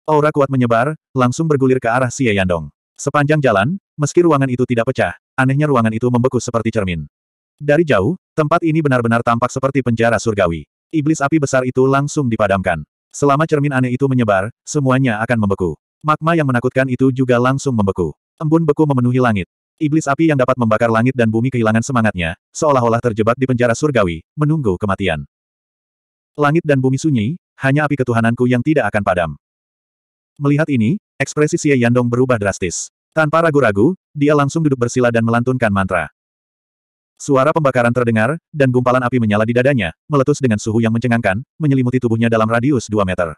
Aura kuat menyebar, langsung bergulir ke arah Xie Yandong. Sepanjang jalan, meski ruangan itu tidak pecah, anehnya ruangan itu membeku seperti cermin. Dari jauh, tempat ini benar-benar tampak seperti penjara surgawi. Iblis api besar itu langsung dipadamkan. Selama cermin aneh itu menyebar, semuanya akan membeku. Magma yang menakutkan itu juga langsung membeku. Embun beku memenuhi langit. Iblis api yang dapat membakar langit dan bumi kehilangan semangatnya, seolah-olah terjebak di penjara surgawi, menunggu kematian. Langit dan bumi sunyi, hanya api ketuhananku yang tidak akan padam. Melihat ini, ekspresi Xie Yandong berubah drastis. Tanpa ragu-ragu, dia langsung duduk bersila dan melantunkan mantra. Suara pembakaran terdengar, dan gumpalan api menyala di dadanya, meletus dengan suhu yang mencengangkan, menyelimuti tubuhnya dalam radius 2 meter.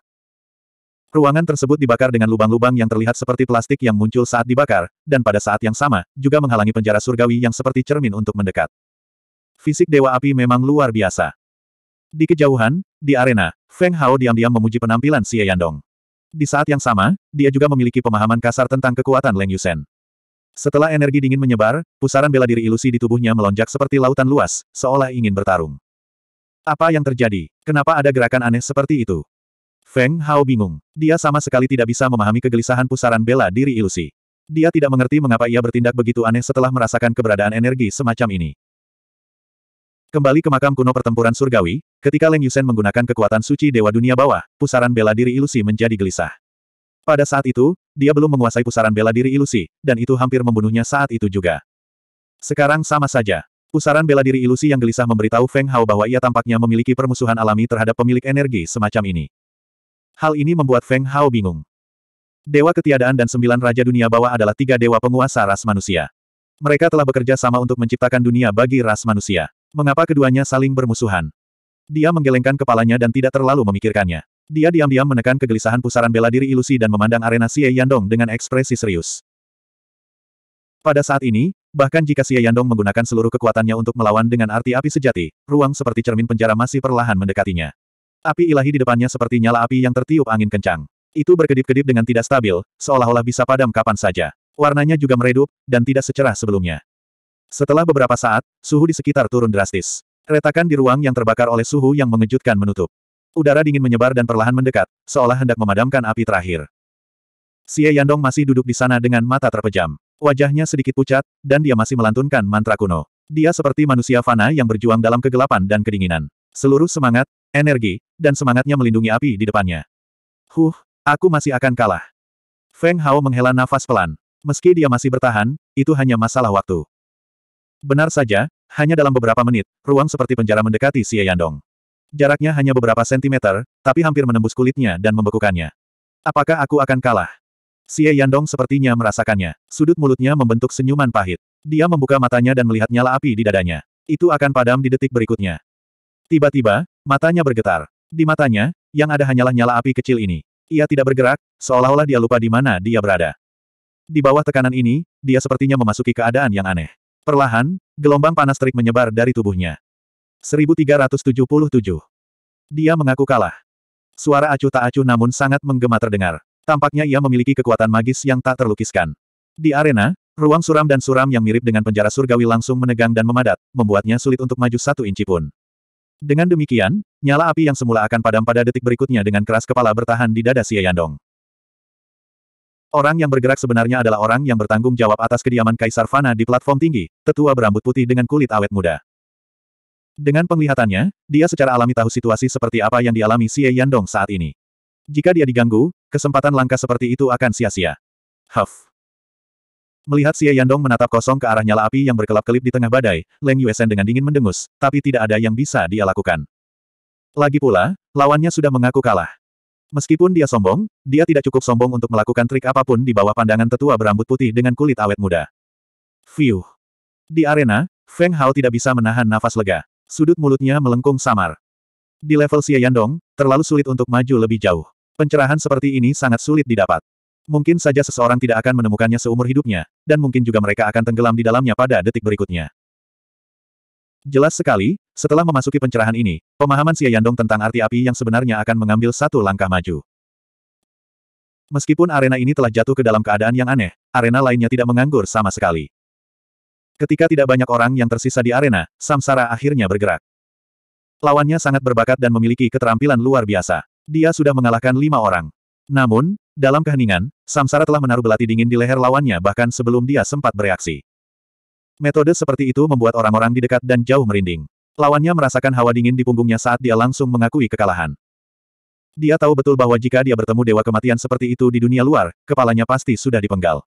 Ruangan tersebut dibakar dengan lubang-lubang yang terlihat seperti plastik yang muncul saat dibakar, dan pada saat yang sama, juga menghalangi penjara surgawi yang seperti cermin untuk mendekat. Fisik Dewa Api memang luar biasa. Di kejauhan, di arena, Feng Hao diam-diam memuji penampilan Xie Yandong. Di saat yang sama, dia juga memiliki pemahaman kasar tentang kekuatan Leng Yusen. Setelah energi dingin menyebar, pusaran bela diri ilusi di tubuhnya melonjak seperti lautan luas, seolah ingin bertarung. Apa yang terjadi? Kenapa ada gerakan aneh seperti itu? Feng Hao bingung. Dia sama sekali tidak bisa memahami kegelisahan pusaran bela diri ilusi. Dia tidak mengerti mengapa ia bertindak begitu aneh setelah merasakan keberadaan energi semacam ini. Kembali ke makam kuno pertempuran surgawi, ketika Leng Yusen menggunakan kekuatan suci Dewa Dunia Bawah, pusaran bela diri ilusi menjadi gelisah. Pada saat itu, dia belum menguasai pusaran bela diri ilusi, dan itu hampir membunuhnya saat itu juga. Sekarang sama saja. Pusaran bela diri ilusi yang gelisah memberitahu Feng Hao bahwa ia tampaknya memiliki permusuhan alami terhadap pemilik energi semacam ini. Hal ini membuat Feng Hao bingung. Dewa Ketiadaan dan Sembilan Raja Dunia Bawah adalah tiga dewa penguasa ras manusia. Mereka telah bekerja sama untuk menciptakan dunia bagi ras manusia. Mengapa keduanya saling bermusuhan? Dia menggelengkan kepalanya dan tidak terlalu memikirkannya. Dia diam-diam menekan kegelisahan pusaran bela diri ilusi dan memandang arena Xie Yandong dengan ekspresi serius. Pada saat ini, bahkan jika Xie Yandong menggunakan seluruh kekuatannya untuk melawan dengan arti api sejati, ruang seperti cermin penjara masih perlahan mendekatinya. Api ilahi di depannya seperti nyala api yang tertiup angin kencang. Itu berkedip-kedip dengan tidak stabil, seolah-olah bisa padam kapan saja. Warnanya juga meredup, dan tidak secerah sebelumnya. Setelah beberapa saat, suhu di sekitar turun drastis. Retakan di ruang yang terbakar oleh suhu yang mengejutkan menutup. Udara dingin menyebar dan perlahan mendekat, seolah hendak memadamkan api terakhir. Xie Yandong masih duduk di sana dengan mata terpejam. Wajahnya sedikit pucat, dan dia masih melantunkan mantra kuno. Dia seperti manusia fana yang berjuang dalam kegelapan dan kedinginan. Seluruh semangat, energi, dan semangatnya melindungi api di depannya. Huh, aku masih akan kalah. Feng Hao menghela nafas pelan. Meski dia masih bertahan, itu hanya masalah waktu. Benar saja, hanya dalam beberapa menit, ruang seperti penjara mendekati Xie Yandong. Jaraknya hanya beberapa sentimeter, tapi hampir menembus kulitnya dan membekukannya. Apakah aku akan kalah? Xie Yandong sepertinya merasakannya. Sudut mulutnya membentuk senyuman pahit. Dia membuka matanya dan melihat nyala api di dadanya. Itu akan padam di detik berikutnya. Tiba-tiba, matanya bergetar. Di matanya, yang ada hanyalah nyala api kecil ini. Ia tidak bergerak, seolah-olah dia lupa di mana dia berada. Di bawah tekanan ini, dia sepertinya memasuki keadaan yang aneh. Perlahan, gelombang panas terik menyebar dari tubuhnya. 1377. Dia mengaku kalah. Suara acuh tak acuh namun sangat menggema terdengar. Tampaknya ia memiliki kekuatan magis yang tak terlukiskan. Di arena, ruang suram dan suram yang mirip dengan penjara surgawi langsung menegang dan memadat, membuatnya sulit untuk maju satu inci pun. Dengan demikian, nyala api yang semula akan padam pada detik berikutnya dengan keras kepala bertahan di dada Xie Yandong. Orang yang bergerak sebenarnya adalah orang yang bertanggung jawab atas kediaman Kaisar Fana di platform tinggi, tetua berambut putih dengan kulit awet muda. Dengan penglihatannya, dia secara alami tahu situasi seperti apa yang dialami Xie Yandong saat ini. Jika dia diganggu, kesempatan langka seperti itu akan sia-sia. Huff. Melihat Xie Yandong menatap kosong ke arah nyala api yang berkelap-kelip di tengah badai, Leng Yuesen dengan dingin mendengus, tapi tidak ada yang bisa dia lakukan. Lagi pula, lawannya sudah mengaku kalah. Meskipun dia sombong, dia tidak cukup sombong untuk melakukan trik apapun di bawah pandangan tetua berambut putih dengan kulit awet muda. Fiuh. Di arena, Feng Hao tidak bisa menahan nafas lega. Sudut mulutnya melengkung samar. Di level Yandong, terlalu sulit untuk maju lebih jauh. Pencerahan seperti ini sangat sulit didapat. Mungkin saja seseorang tidak akan menemukannya seumur hidupnya, dan mungkin juga mereka akan tenggelam di dalamnya pada detik berikutnya. Jelas sekali, setelah memasuki pencerahan ini, pemahaman Xie Yandong tentang arti api yang sebenarnya akan mengambil satu langkah maju. Meskipun arena ini telah jatuh ke dalam keadaan yang aneh, arena lainnya tidak menganggur sama sekali. Ketika tidak banyak orang yang tersisa di arena, Samsara akhirnya bergerak. Lawannya sangat berbakat dan memiliki keterampilan luar biasa. Dia sudah mengalahkan lima orang. Namun, dalam keheningan, Samsara telah menaruh belati dingin di leher lawannya bahkan sebelum dia sempat bereaksi. Metode seperti itu membuat orang-orang di dekat dan jauh merinding. Lawannya merasakan hawa dingin di punggungnya saat dia langsung mengakui kekalahan. Dia tahu betul bahwa jika dia bertemu dewa kematian seperti itu di dunia luar, kepalanya pasti sudah dipenggal.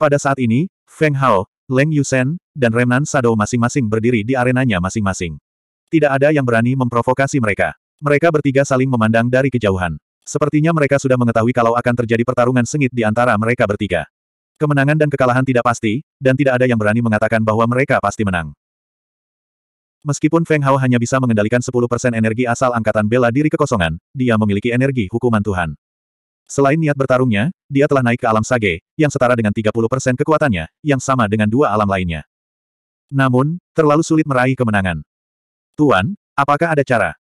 Pada saat ini, Feng Hao, Leng Yusen, dan Remnan Sado masing-masing berdiri di arenanya masing-masing. Tidak ada yang berani memprovokasi mereka. Mereka bertiga saling memandang dari kejauhan. Sepertinya mereka sudah mengetahui kalau akan terjadi pertarungan sengit di antara mereka bertiga. Kemenangan dan kekalahan tidak pasti, dan tidak ada yang berani mengatakan bahwa mereka pasti menang. Meskipun Feng Hao hanya bisa mengendalikan 10% energi asal angkatan bela diri kekosongan, dia memiliki energi hukuman Tuhan. Selain niat bertarungnya, dia telah naik ke alam sage, yang setara dengan 30% kekuatannya, yang sama dengan dua alam lainnya. Namun, terlalu sulit meraih kemenangan. Tuan, apakah ada cara?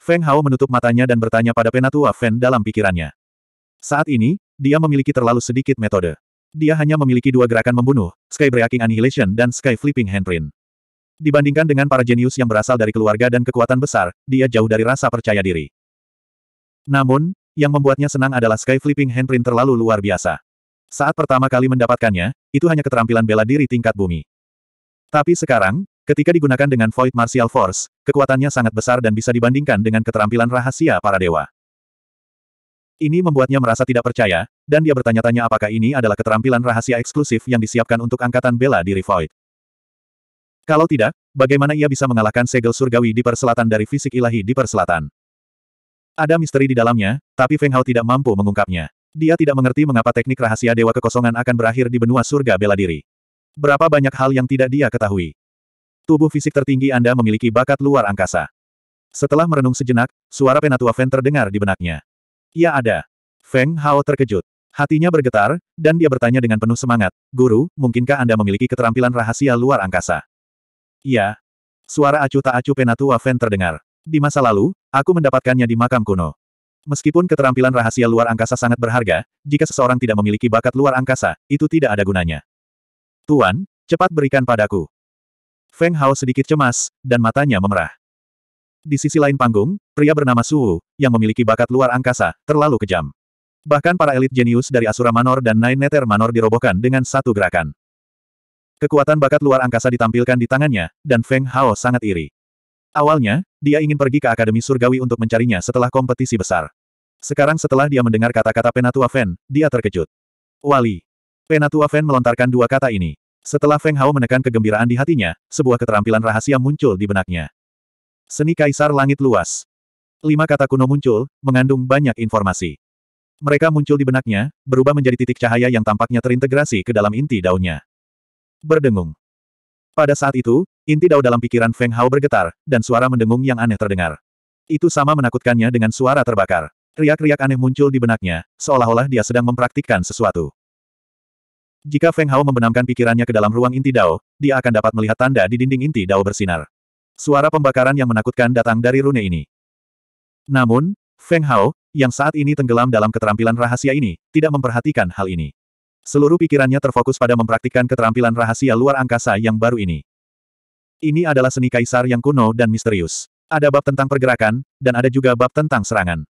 Feng Hao menutup matanya dan bertanya pada Penatua Fen dalam pikirannya. Saat ini, dia memiliki terlalu sedikit metode. Dia hanya memiliki dua gerakan membunuh, Sky Breaking Annihilation dan Sky Flipping Handprint. Dibandingkan dengan para jenius yang berasal dari keluarga dan kekuatan besar, dia jauh dari rasa percaya diri. Namun, yang membuatnya senang adalah Sky Flipping Handprint terlalu luar biasa. Saat pertama kali mendapatkannya, itu hanya keterampilan bela diri tingkat bumi. Tapi sekarang, ketika digunakan dengan Void Martial Force, kekuatannya sangat besar dan bisa dibandingkan dengan keterampilan rahasia para dewa. Ini membuatnya merasa tidak percaya, dan dia bertanya-tanya apakah ini adalah keterampilan rahasia eksklusif yang disiapkan untuk angkatan bela diri Void. Kalau tidak, bagaimana ia bisa mengalahkan segel surgawi di perselatan dari fisik ilahi di perselatan? Ada misteri di dalamnya, tapi Feng Hao tidak mampu mengungkapnya. Dia tidak mengerti mengapa teknik rahasia Dewa Kekosongan akan berakhir di benua surga bela diri. Berapa banyak hal yang tidak dia ketahui. Tubuh fisik tertinggi Anda memiliki bakat luar angkasa. Setelah merenung sejenak, suara Penatua Feng terdengar di benaknya. Ya ada. Feng Hao terkejut. Hatinya bergetar, dan dia bertanya dengan penuh semangat, Guru, mungkinkah Anda memiliki keterampilan rahasia luar angkasa? Ya. Suara acu tak acu Penatua Feng terdengar. Di masa lalu, Aku mendapatkannya di makam kuno. Meskipun keterampilan rahasia luar angkasa sangat berharga, jika seseorang tidak memiliki bakat luar angkasa, itu tidak ada gunanya. Tuan, cepat berikan padaku. Feng Hao sedikit cemas, dan matanya memerah. Di sisi lain panggung, pria bernama Su Wu, yang memiliki bakat luar angkasa, terlalu kejam. Bahkan para elit jenius dari Asura Manor dan Nine Nether Manor dirobohkan dengan satu gerakan. Kekuatan bakat luar angkasa ditampilkan di tangannya, dan Feng Hao sangat iri. Awalnya, dia ingin pergi ke Akademi Surgawi untuk mencarinya setelah kompetisi besar. Sekarang setelah dia mendengar kata-kata Penatua Fen, dia terkejut. Wali. Penatua Fen melontarkan dua kata ini. Setelah Feng Hao menekan kegembiraan di hatinya, sebuah keterampilan rahasia muncul di benaknya. Seni Kaisar Langit Luas. Lima kata kuno muncul, mengandung banyak informasi. Mereka muncul di benaknya, berubah menjadi titik cahaya yang tampaknya terintegrasi ke dalam inti daunnya. Berdengung. Pada saat itu, Inti dao dalam pikiran Feng Hao bergetar, dan suara mendengung yang aneh terdengar. Itu sama menakutkannya dengan suara terbakar. Riak-riak aneh muncul di benaknya, seolah-olah dia sedang mempraktikkan sesuatu. Jika Feng Hao membenamkan pikirannya ke dalam ruang inti dao, dia akan dapat melihat tanda di dinding inti dao bersinar. Suara pembakaran yang menakutkan datang dari rune ini. Namun, Feng Hao, yang saat ini tenggelam dalam keterampilan rahasia ini, tidak memperhatikan hal ini. Seluruh pikirannya terfokus pada mempraktikkan keterampilan rahasia luar angkasa yang baru ini. Ini adalah seni kaisar yang kuno dan misterius. Ada bab tentang pergerakan, dan ada juga bab tentang serangan.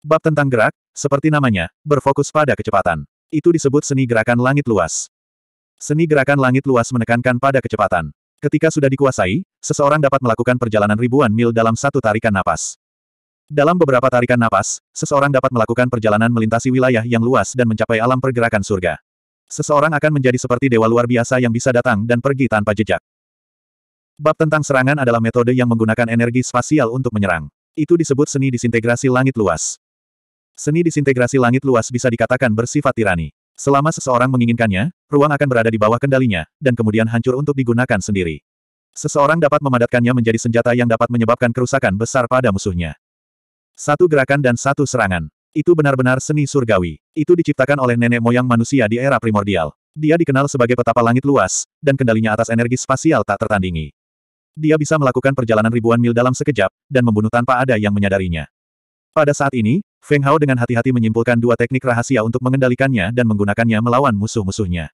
Bab tentang gerak, seperti namanya, berfokus pada kecepatan. Itu disebut seni gerakan langit luas. Seni gerakan langit luas menekankan pada kecepatan. Ketika sudah dikuasai, seseorang dapat melakukan perjalanan ribuan mil dalam satu tarikan napas. Dalam beberapa tarikan napas, seseorang dapat melakukan perjalanan melintasi wilayah yang luas dan mencapai alam pergerakan surga. Seseorang akan menjadi seperti dewa luar biasa yang bisa datang dan pergi tanpa jejak. Bab tentang serangan adalah metode yang menggunakan energi spasial untuk menyerang. Itu disebut seni disintegrasi langit luas. Seni disintegrasi langit luas bisa dikatakan bersifat tirani. Selama seseorang menginginkannya, ruang akan berada di bawah kendalinya, dan kemudian hancur untuk digunakan sendiri. Seseorang dapat memadatkannya menjadi senjata yang dapat menyebabkan kerusakan besar pada musuhnya. Satu gerakan dan satu serangan. Itu benar-benar seni surgawi. Itu diciptakan oleh nenek moyang manusia di era primordial. Dia dikenal sebagai petapa langit luas, dan kendalinya atas energi spasial tak tertandingi. Dia bisa melakukan perjalanan ribuan mil dalam sekejap, dan membunuh tanpa ada yang menyadarinya. Pada saat ini, Feng Hao dengan hati-hati menyimpulkan dua teknik rahasia untuk mengendalikannya dan menggunakannya melawan musuh-musuhnya.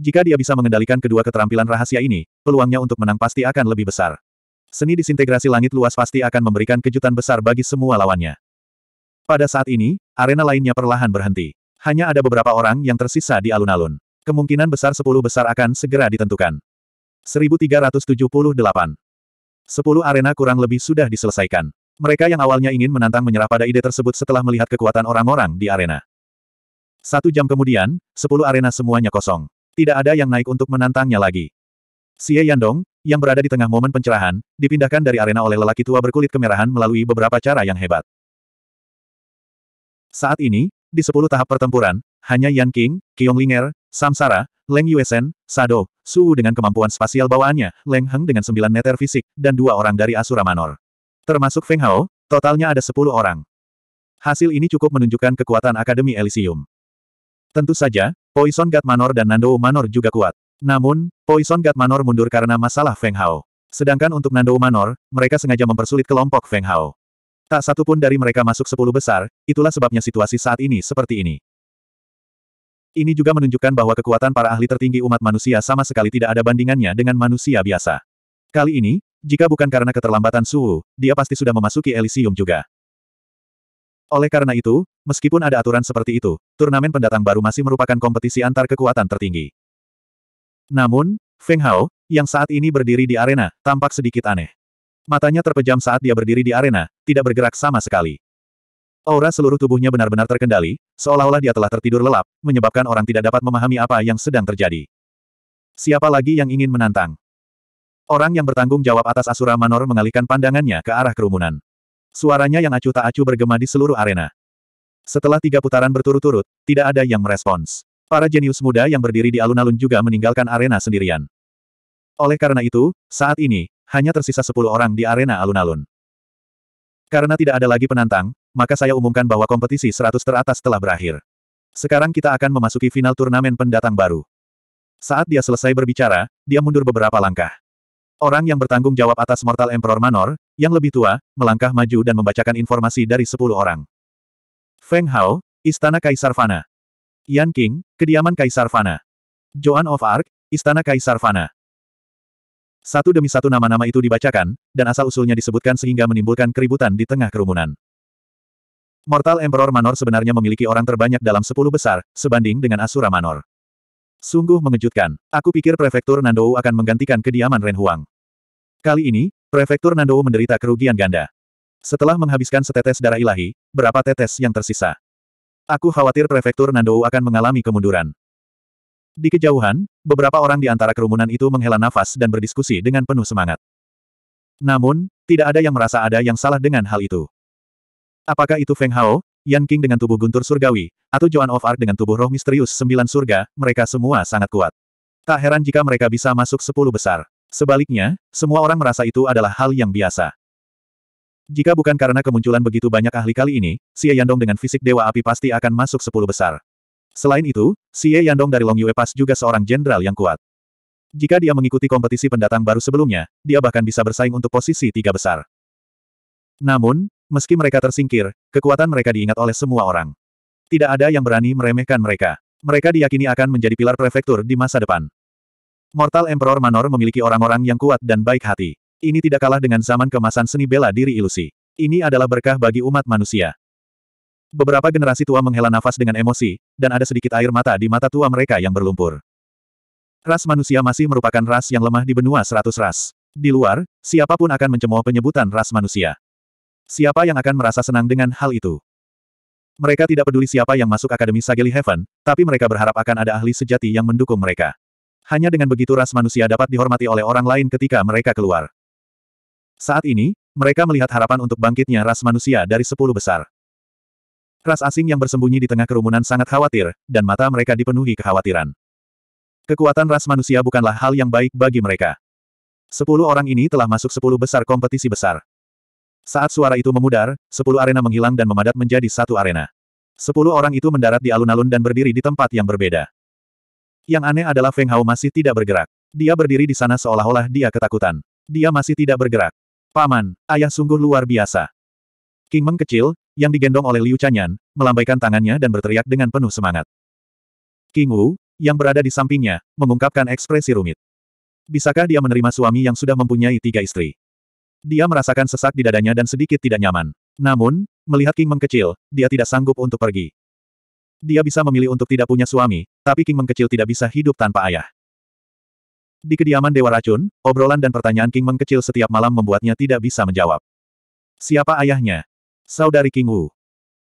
Jika dia bisa mengendalikan kedua keterampilan rahasia ini, peluangnya untuk menang pasti akan lebih besar. Seni disintegrasi langit luas pasti akan memberikan kejutan besar bagi semua lawannya. Pada saat ini, arena lainnya perlahan berhenti. Hanya ada beberapa orang yang tersisa di alun-alun. Kemungkinan besar sepuluh besar akan segera ditentukan. 1378. Sepuluh arena kurang lebih sudah diselesaikan. Mereka yang awalnya ingin menantang menyerah pada ide tersebut setelah melihat kekuatan orang-orang di arena. Satu jam kemudian, sepuluh arena semuanya kosong. Tidak ada yang naik untuk menantangnya lagi. Xie Yandong, yang berada di tengah momen pencerahan, dipindahkan dari arena oleh lelaki tua berkulit kemerahan melalui beberapa cara yang hebat. Saat ini, di sepuluh tahap pertempuran, hanya Yan King, Qiong Linger, Samsara, Leng Yuesen, Sado, Suu dengan kemampuan spasial bawaannya, Leng Heng dengan sembilan meter fisik, dan dua orang dari Asura Manor. Termasuk Feng Hao, totalnya ada sepuluh orang. Hasil ini cukup menunjukkan kekuatan Akademi Elysium. Tentu saja, Poison God Manor dan Nando Manor juga kuat. Namun, Poison God Manor mundur karena masalah Feng Hao. Sedangkan untuk Nando Manor, mereka sengaja mempersulit kelompok Feng Hao. Tak satu pun dari mereka masuk sepuluh besar, itulah sebabnya situasi saat ini seperti ini. Ini juga menunjukkan bahwa kekuatan para ahli tertinggi umat manusia sama sekali tidak ada bandingannya dengan manusia biasa. Kali ini, jika bukan karena keterlambatan suhu, dia pasti sudah memasuki Elysium juga. Oleh karena itu, meskipun ada aturan seperti itu, turnamen pendatang baru masih merupakan kompetisi antar kekuatan tertinggi. Namun, Feng Hao, yang saat ini berdiri di arena, tampak sedikit aneh. Matanya terpejam saat dia berdiri di arena, tidak bergerak sama sekali. Aura seluruh tubuhnya benar-benar terkendali, seolah-olah dia telah tertidur lelap, menyebabkan orang tidak dapat memahami apa yang sedang terjadi. Siapa lagi yang ingin menantang? Orang yang bertanggung jawab atas Asura Manor mengalihkan pandangannya ke arah kerumunan. Suaranya yang acuh tak acuh bergema di seluruh arena. Setelah tiga putaran berturut-turut, tidak ada yang merespons. Para jenius muda yang berdiri di alun-alun juga meninggalkan arena sendirian. Oleh karena itu, saat ini, hanya tersisa sepuluh orang di arena alun-alun. Karena tidak ada lagi penantang, maka saya umumkan bahwa kompetisi 100 teratas telah berakhir. Sekarang kita akan memasuki final turnamen pendatang baru. Saat dia selesai berbicara, dia mundur beberapa langkah. Orang yang bertanggung jawab atas Mortal Emperor Manor, yang lebih tua, melangkah maju dan membacakan informasi dari 10 orang. Feng Hao, Istana Kaisar Fana. Yan King, Kediaman Kaisar Fana. Joan of Arc, Istana Kaisar Fana. Satu demi satu nama-nama itu dibacakan, dan asal-usulnya disebutkan sehingga menimbulkan keributan di tengah kerumunan. Mortal Emperor Manor sebenarnya memiliki orang terbanyak dalam sepuluh besar, sebanding dengan Asura Manor. Sungguh mengejutkan. Aku pikir Prefektur Nandou akan menggantikan kediaman Ren Huang. Kali ini, Prefektur Nandou menderita kerugian ganda. Setelah menghabiskan setetes darah ilahi, berapa tetes yang tersisa? Aku khawatir Prefektur Nandou akan mengalami kemunduran. Di kejauhan, beberapa orang di antara kerumunan itu menghela nafas dan berdiskusi dengan penuh semangat. Namun, tidak ada yang merasa ada yang salah dengan hal itu. Apakah itu Feng Hao, Yan King dengan tubuh guntur surgawi, atau Joan of Arc dengan tubuh roh misterius sembilan surga, mereka semua sangat kuat. Tak heran jika mereka bisa masuk sepuluh besar. Sebaliknya, semua orang merasa itu adalah hal yang biasa. Jika bukan karena kemunculan begitu banyak ahli kali ini, Xie Yandong dengan fisik Dewa Api pasti akan masuk sepuluh besar. Selain itu, Xie Yandong dari Long Yue Pass juga seorang jenderal yang kuat. Jika dia mengikuti kompetisi pendatang baru sebelumnya, dia bahkan bisa bersaing untuk posisi tiga besar. Namun, meski mereka tersingkir, kekuatan mereka diingat oleh semua orang. Tidak ada yang berani meremehkan mereka. Mereka diyakini akan menjadi pilar prefektur di masa depan. Mortal Emperor Manor memiliki orang-orang yang kuat dan baik hati. Ini tidak kalah dengan zaman kemasan seni bela diri ilusi. Ini adalah berkah bagi umat manusia. Beberapa generasi tua menghela nafas dengan emosi, dan ada sedikit air mata di mata tua mereka yang berlumpur. Ras manusia masih merupakan ras yang lemah di benua seratus ras. Di luar, siapapun akan mencemooh penyebutan ras manusia. Siapa yang akan merasa senang dengan hal itu? Mereka tidak peduli siapa yang masuk Akademi Sageli Heaven, tapi mereka berharap akan ada ahli sejati yang mendukung mereka. Hanya dengan begitu ras manusia dapat dihormati oleh orang lain ketika mereka keluar. Saat ini, mereka melihat harapan untuk bangkitnya ras manusia dari sepuluh besar. Ras asing yang bersembunyi di tengah kerumunan sangat khawatir, dan mata mereka dipenuhi kekhawatiran. Kekuatan ras manusia bukanlah hal yang baik bagi mereka. Sepuluh orang ini telah masuk sepuluh besar kompetisi besar. Saat suara itu memudar, sepuluh arena menghilang dan memadat menjadi satu arena. Sepuluh orang itu mendarat di alun-alun dan berdiri di tempat yang berbeda. Yang aneh adalah Feng Hao masih tidak bergerak. Dia berdiri di sana seolah-olah dia ketakutan. Dia masih tidak bergerak. Paman, ayah sungguh luar biasa. King Meng kecil, yang digendong oleh Liu Chanyan, melambaikan tangannya dan berteriak dengan penuh semangat. King Wu, yang berada di sampingnya, mengungkapkan ekspresi rumit. Bisakah dia menerima suami yang sudah mempunyai tiga istri? Dia merasakan sesak di dadanya dan sedikit tidak nyaman. Namun, melihat King mengkecil, dia tidak sanggup untuk pergi. Dia bisa memilih untuk tidak punya suami, tapi King mengkecil tidak bisa hidup tanpa ayah. Di kediaman Dewa Racun, obrolan dan pertanyaan King mengkecil setiap malam membuatnya tidak bisa menjawab. Siapa ayahnya? Saudari King Wu.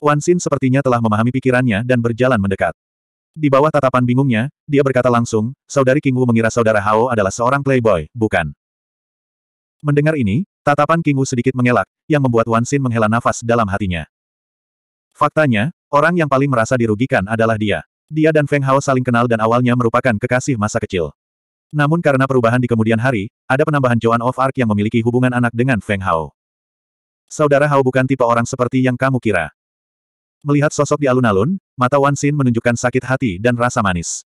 Wan Xin sepertinya telah memahami pikirannya dan berjalan mendekat. Di bawah tatapan bingungnya, dia berkata langsung, Saudari King Wu mengira Saudara Hao adalah seorang playboy, bukan? Mendengar ini, tatapan King Wu sedikit mengelak, yang membuat Wan Xin menghela nafas dalam hatinya. Faktanya, orang yang paling merasa dirugikan adalah dia. Dia dan Feng Hao saling kenal dan awalnya merupakan kekasih masa kecil. Namun karena perubahan di kemudian hari, ada penambahan Joan of Arc yang memiliki hubungan anak dengan Feng Hao. Saudara Hao bukan tipe orang seperti yang kamu kira. Melihat sosok di alun-alun, mata Wan Xin menunjukkan sakit hati dan rasa manis.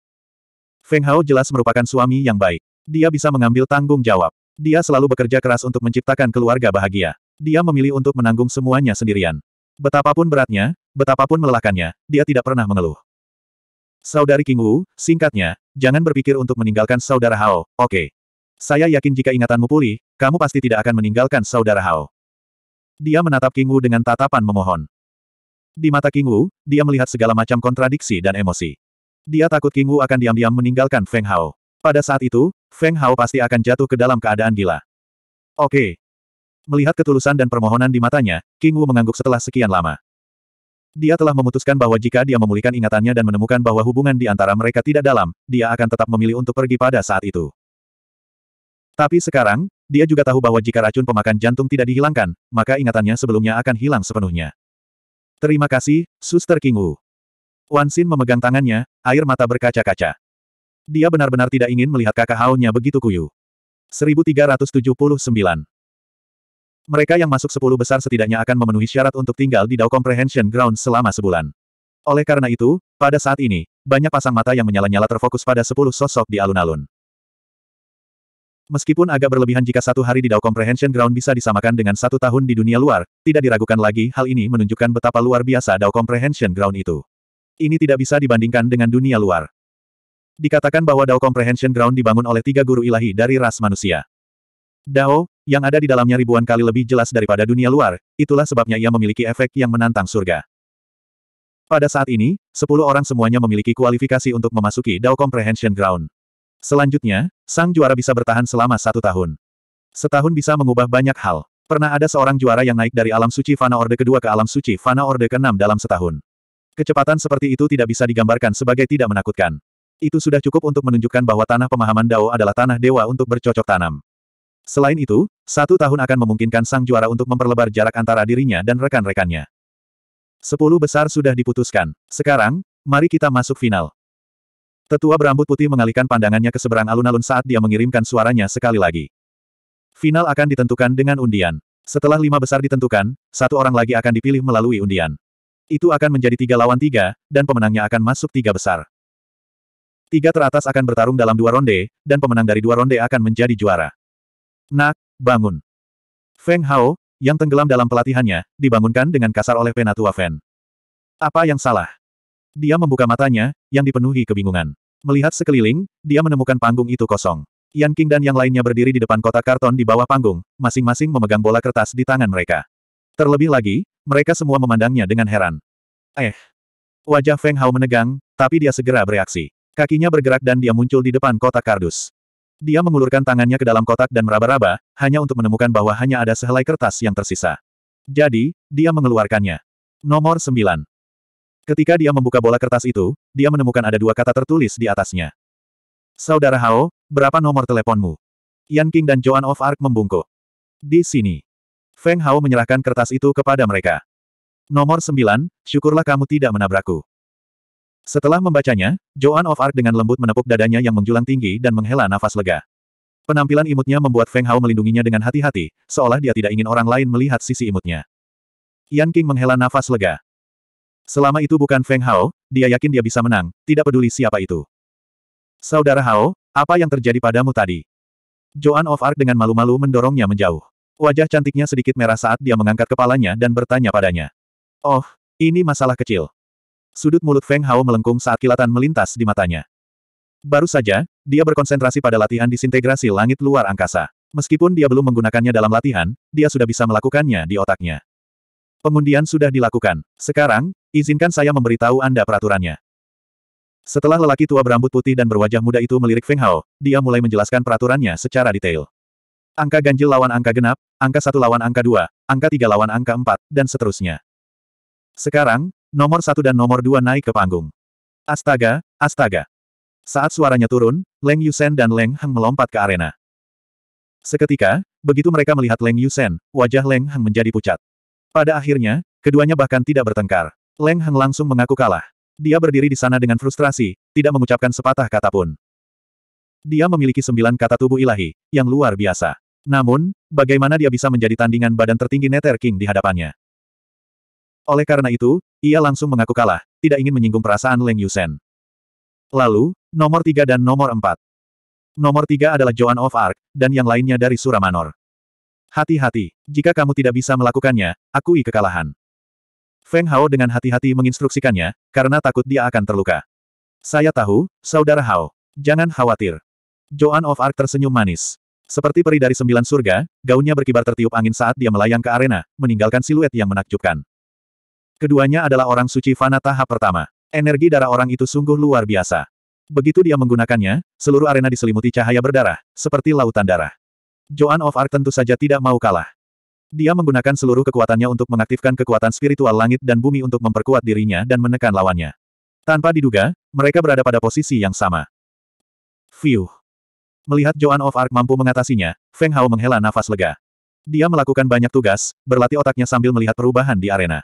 Feng Hao jelas merupakan suami yang baik. Dia bisa mengambil tanggung jawab. Dia selalu bekerja keras untuk menciptakan keluarga bahagia. Dia memilih untuk menanggung semuanya sendirian. Betapapun beratnya, betapapun melelahkannya, dia tidak pernah mengeluh. Saudari King Wu, singkatnya, jangan berpikir untuk meninggalkan saudara Hao, oke. Okay. Saya yakin jika ingatanmu pulih, kamu pasti tidak akan meninggalkan saudara Hao. Dia menatap King Wu dengan tatapan memohon. Di mata King Wu, dia melihat segala macam kontradiksi dan emosi. Dia takut King Wu akan diam-diam meninggalkan Feng Hao. Pada saat itu, Feng Hao pasti akan jatuh ke dalam keadaan gila. Oke. Melihat ketulusan dan permohonan di matanya, King Wu mengangguk setelah sekian lama. Dia telah memutuskan bahwa jika dia memulihkan ingatannya dan menemukan bahwa hubungan di antara mereka tidak dalam, dia akan tetap memilih untuk pergi pada saat itu. Tapi sekarang, dia juga tahu bahwa jika racun pemakan jantung tidak dihilangkan, maka ingatannya sebelumnya akan hilang sepenuhnya. Terima kasih, Suster King Wu. Wan Xin memegang tangannya, air mata berkaca-kaca. Dia benar-benar tidak ingin melihat kakak haunya begitu kuyu. 1379 Mereka yang masuk sepuluh besar setidaknya akan memenuhi syarat untuk tinggal di Dao Comprehension Ground selama sebulan. Oleh karena itu, pada saat ini, banyak pasang mata yang menyala-nyala terfokus pada sepuluh sosok di alun-alun. Meskipun agak berlebihan jika satu hari di Dao Comprehension Ground bisa disamakan dengan satu tahun di dunia luar, tidak diragukan lagi hal ini menunjukkan betapa luar biasa Dao Comprehension Ground itu. Ini tidak bisa dibandingkan dengan dunia luar. Dikatakan bahwa Dao Comprehension Ground dibangun oleh tiga guru ilahi dari ras manusia. Dao, yang ada di dalamnya ribuan kali lebih jelas daripada dunia luar, itulah sebabnya ia memiliki efek yang menantang surga. Pada saat ini, sepuluh orang semuanya memiliki kualifikasi untuk memasuki Dao Comprehension Ground. Selanjutnya, sang juara bisa bertahan selama satu tahun. Setahun bisa mengubah banyak hal. Pernah ada seorang juara yang naik dari alam suci Fana Orde kedua ke alam suci Fana Orde keenam dalam setahun. Kecepatan seperti itu tidak bisa digambarkan sebagai tidak menakutkan. Itu sudah cukup untuk menunjukkan bahwa tanah pemahaman Dao adalah tanah dewa untuk bercocok tanam. Selain itu, satu tahun akan memungkinkan sang juara untuk memperlebar jarak antara dirinya dan rekan-rekannya. Sepuluh besar sudah diputuskan. Sekarang, mari kita masuk final. Tetua berambut putih mengalihkan pandangannya ke seberang alun-alun saat dia mengirimkan suaranya sekali lagi. Final akan ditentukan dengan undian. Setelah lima besar ditentukan, satu orang lagi akan dipilih melalui undian. Itu akan menjadi tiga lawan tiga, dan pemenangnya akan masuk tiga besar. Tiga teratas akan bertarung dalam dua ronde, dan pemenang dari dua ronde akan menjadi juara. Nak, bangun. Feng Hao, yang tenggelam dalam pelatihannya, dibangunkan dengan kasar oleh Penatua Fen. Apa yang salah? Dia membuka matanya, yang dipenuhi kebingungan. Melihat sekeliling, dia menemukan panggung itu kosong. Yan King dan yang lainnya berdiri di depan kotak karton di bawah panggung, masing-masing memegang bola kertas di tangan mereka. Terlebih lagi, mereka semua memandangnya dengan heran. Eh. Wajah Feng Hao menegang, tapi dia segera bereaksi. Kakinya bergerak dan dia muncul di depan kotak kardus. Dia mengulurkan tangannya ke dalam kotak dan meraba-raba, hanya untuk menemukan bahwa hanya ada sehelai kertas yang tersisa. Jadi, dia mengeluarkannya. Nomor 9. Ketika dia membuka bola kertas itu, dia menemukan ada dua kata tertulis di atasnya. Saudara Hao, berapa nomor teleponmu? Yan King dan Joan of Arc membungkuk. Di sini. Feng Hao menyerahkan kertas itu kepada mereka. Nomor sembilan. syukurlah kamu tidak menabrakku. Setelah membacanya, Joan of Arc dengan lembut menepuk dadanya yang menjulang tinggi dan menghela nafas lega. Penampilan imutnya membuat Feng Hao melindunginya dengan hati-hati, seolah dia tidak ingin orang lain melihat sisi imutnya. Yan King menghela nafas lega. Selama itu bukan Feng Hao, dia yakin dia bisa menang, tidak peduli siapa itu. Saudara Hao, apa yang terjadi padamu tadi? Joan of Arc dengan malu-malu mendorongnya menjauh. Wajah cantiknya sedikit merah saat dia mengangkat kepalanya dan bertanya padanya. Oh, ini masalah kecil. Sudut mulut Feng Hao melengkung saat kilatan melintas di matanya. Baru saja, dia berkonsentrasi pada latihan disintegrasi langit luar angkasa. Meskipun dia belum menggunakannya dalam latihan, dia sudah bisa melakukannya di otaknya. Pengundian sudah dilakukan. Sekarang, izinkan saya memberitahu Anda peraturannya. Setelah lelaki tua berambut putih dan berwajah muda itu melirik Feng Hao, dia mulai menjelaskan peraturannya secara detail. Angka ganjil lawan angka genap, angka satu lawan angka dua, angka tiga lawan angka empat, dan seterusnya. Sekarang, nomor satu dan nomor dua naik ke panggung. Astaga, astaga. Saat suaranya turun, Leng Yusen dan Leng Heng melompat ke arena. Seketika, begitu mereka melihat Leng Yusen, wajah Leng Heng menjadi pucat. Pada akhirnya, keduanya bahkan tidak bertengkar. Leng Heng langsung mengaku kalah. Dia berdiri di sana dengan frustrasi, tidak mengucapkan sepatah kata pun. Dia memiliki sembilan kata tubuh ilahi, yang luar biasa. Namun, bagaimana dia bisa menjadi tandingan badan tertinggi Nether King di hadapannya? Oleh karena itu, ia langsung mengaku kalah, tidak ingin menyinggung perasaan Leng Yusen. Lalu, nomor tiga dan nomor empat. Nomor tiga adalah Joan of Arc, dan yang lainnya dari Suramanor. Hati-hati, jika kamu tidak bisa melakukannya, akui kekalahan. Feng Hao dengan hati-hati menginstruksikannya, karena takut dia akan terluka. Saya tahu, saudara Hao. Jangan khawatir. Joan of Arc tersenyum manis. Seperti peri dari sembilan surga, gaunnya berkibar tertiup angin saat dia melayang ke arena, meninggalkan siluet yang menakjubkan. Keduanya adalah orang suci fana tahap pertama. Energi darah orang itu sungguh luar biasa. Begitu dia menggunakannya, seluruh arena diselimuti cahaya berdarah, seperti lautan darah. Joan of Arc tentu saja tidak mau kalah. Dia menggunakan seluruh kekuatannya untuk mengaktifkan kekuatan spiritual langit dan bumi untuk memperkuat dirinya dan menekan lawannya. Tanpa diduga, mereka berada pada posisi yang sama. Fiuh. Melihat Joan of Arc mampu mengatasinya, Feng Hao menghela nafas lega. Dia melakukan banyak tugas, berlatih otaknya sambil melihat perubahan di arena.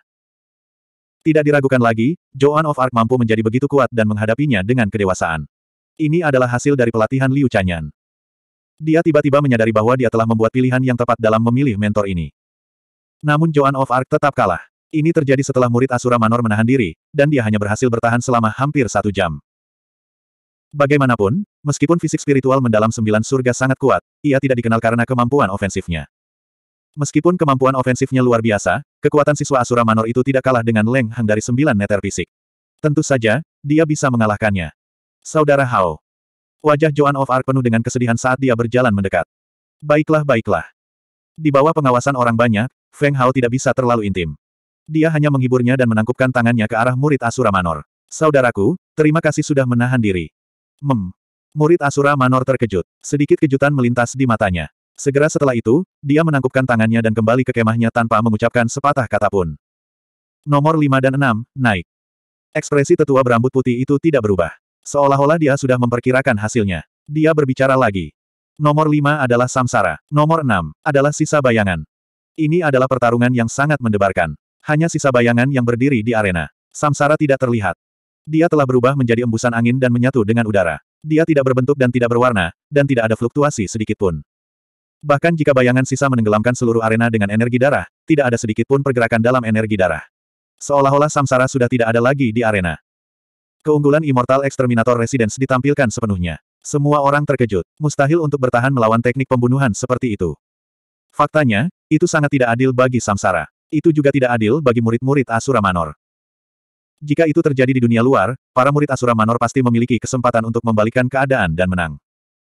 Tidak diragukan lagi, Joan of Arc mampu menjadi begitu kuat dan menghadapinya dengan kedewasaan. Ini adalah hasil dari pelatihan Liu Chanyan. Dia tiba-tiba menyadari bahwa dia telah membuat pilihan yang tepat dalam memilih mentor ini. Namun Joan of Arc tetap kalah. Ini terjadi setelah murid Asura Manor menahan diri, dan dia hanya berhasil bertahan selama hampir satu jam. Bagaimanapun, meskipun fisik spiritual mendalam sembilan surga sangat kuat, ia tidak dikenal karena kemampuan ofensifnya. Meskipun kemampuan ofensifnya luar biasa, kekuatan siswa Asura Manor itu tidak kalah dengan Leng Hang dari sembilan neter fisik. Tentu saja, dia bisa mengalahkannya. Saudara Hao, Wajah Joan of Arc penuh dengan kesedihan saat dia berjalan mendekat. Baiklah baiklah. Di bawah pengawasan orang banyak, Feng Hao tidak bisa terlalu intim. Dia hanya menghiburnya dan menangkupkan tangannya ke arah murid Asura Manor. Saudaraku, terima kasih sudah menahan diri. Mem. Murid Asura Manor terkejut. Sedikit kejutan melintas di matanya. Segera setelah itu, dia menangkupkan tangannya dan kembali ke kemahnya tanpa mengucapkan sepatah kata pun. Nomor 5 dan 6, naik. Ekspresi tetua berambut putih itu tidak berubah. Seolah-olah dia sudah memperkirakan hasilnya. Dia berbicara lagi. Nomor lima adalah samsara. Nomor enam adalah sisa bayangan. Ini adalah pertarungan yang sangat mendebarkan. Hanya sisa bayangan yang berdiri di arena. Samsara tidak terlihat. Dia telah berubah menjadi embusan angin dan menyatu dengan udara. Dia tidak berbentuk dan tidak berwarna, dan tidak ada fluktuasi sedikitpun. Bahkan jika bayangan sisa menenggelamkan seluruh arena dengan energi darah, tidak ada sedikitpun pergerakan dalam energi darah. Seolah-olah samsara sudah tidak ada lagi di arena. Keunggulan Immortal Exterminator Residence ditampilkan sepenuhnya. Semua orang terkejut. Mustahil untuk bertahan melawan teknik pembunuhan seperti itu. Faktanya, itu sangat tidak adil bagi Samsara. Itu juga tidak adil bagi murid-murid Asura Manor. Jika itu terjadi di dunia luar, para murid Asura Manor pasti memiliki kesempatan untuk membalikan keadaan dan menang.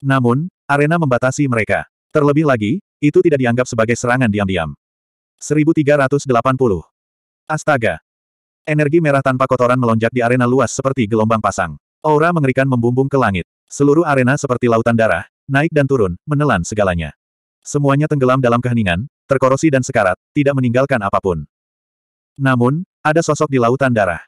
Namun, arena membatasi mereka. Terlebih lagi, itu tidak dianggap sebagai serangan diam-diam. 1380. Astaga, Energi merah tanpa kotoran melonjak di arena luas seperti gelombang pasang. Aura mengerikan membumbung ke langit. Seluruh arena seperti lautan darah, naik dan turun, menelan segalanya. Semuanya tenggelam dalam keheningan, terkorosi dan sekarat, tidak meninggalkan apapun. Namun, ada sosok di lautan darah.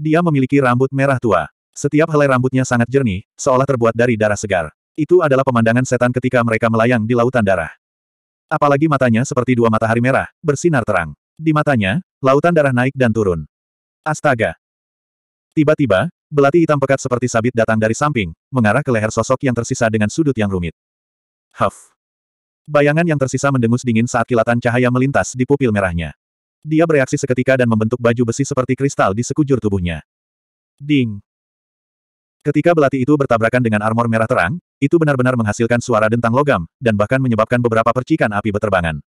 Dia memiliki rambut merah tua. Setiap helai rambutnya sangat jernih, seolah terbuat dari darah segar. Itu adalah pemandangan setan ketika mereka melayang di lautan darah. Apalagi matanya seperti dua matahari merah, bersinar terang. Di matanya, lautan darah naik dan turun. Astaga! Tiba-tiba, belati hitam pekat seperti sabit datang dari samping, mengarah ke leher sosok yang tersisa dengan sudut yang rumit. Huff! Bayangan yang tersisa mendengus dingin saat kilatan cahaya melintas di pupil merahnya. Dia bereaksi seketika dan membentuk baju besi seperti kristal di sekujur tubuhnya. Ding! Ketika belati itu bertabrakan dengan armor merah terang, itu benar-benar menghasilkan suara dentang logam, dan bahkan menyebabkan beberapa percikan api beterbangan.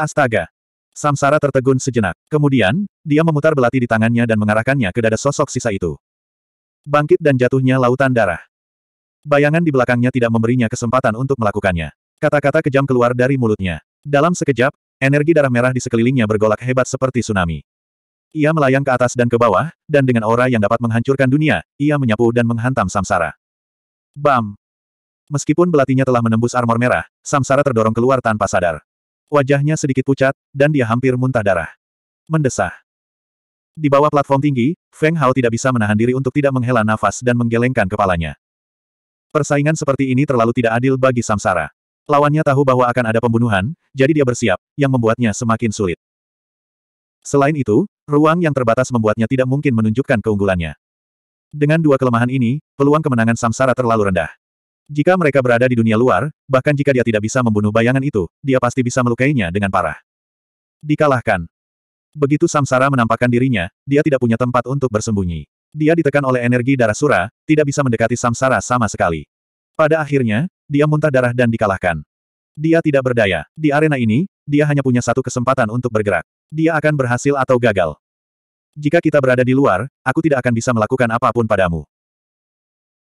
Astaga! Samsara tertegun sejenak. Kemudian, dia memutar belati di tangannya dan mengarahkannya ke dada sosok sisa itu. Bangkit dan jatuhnya lautan darah. Bayangan di belakangnya tidak memberinya kesempatan untuk melakukannya. Kata-kata kejam keluar dari mulutnya. Dalam sekejap, energi darah merah di sekelilingnya bergolak hebat seperti tsunami. Ia melayang ke atas dan ke bawah, dan dengan aura yang dapat menghancurkan dunia, ia menyapu dan menghantam samsara. Bam! Meskipun belatinya telah menembus armor merah, samsara terdorong keluar tanpa sadar. Wajahnya sedikit pucat, dan dia hampir muntah darah. Mendesah. Di bawah platform tinggi, Feng Hao tidak bisa menahan diri untuk tidak menghela nafas dan menggelengkan kepalanya. Persaingan seperti ini terlalu tidak adil bagi Samsara. Lawannya tahu bahwa akan ada pembunuhan, jadi dia bersiap, yang membuatnya semakin sulit. Selain itu, ruang yang terbatas membuatnya tidak mungkin menunjukkan keunggulannya. Dengan dua kelemahan ini, peluang kemenangan Samsara terlalu rendah. Jika mereka berada di dunia luar, bahkan jika dia tidak bisa membunuh bayangan itu, dia pasti bisa melukainya dengan parah. Dikalahkan. Begitu Samsara menampakkan dirinya, dia tidak punya tempat untuk bersembunyi. Dia ditekan oleh energi darah sura, tidak bisa mendekati Samsara sama sekali. Pada akhirnya, dia muntah darah dan dikalahkan. Dia tidak berdaya. Di arena ini, dia hanya punya satu kesempatan untuk bergerak. Dia akan berhasil atau gagal. Jika kita berada di luar, aku tidak akan bisa melakukan apapun padamu.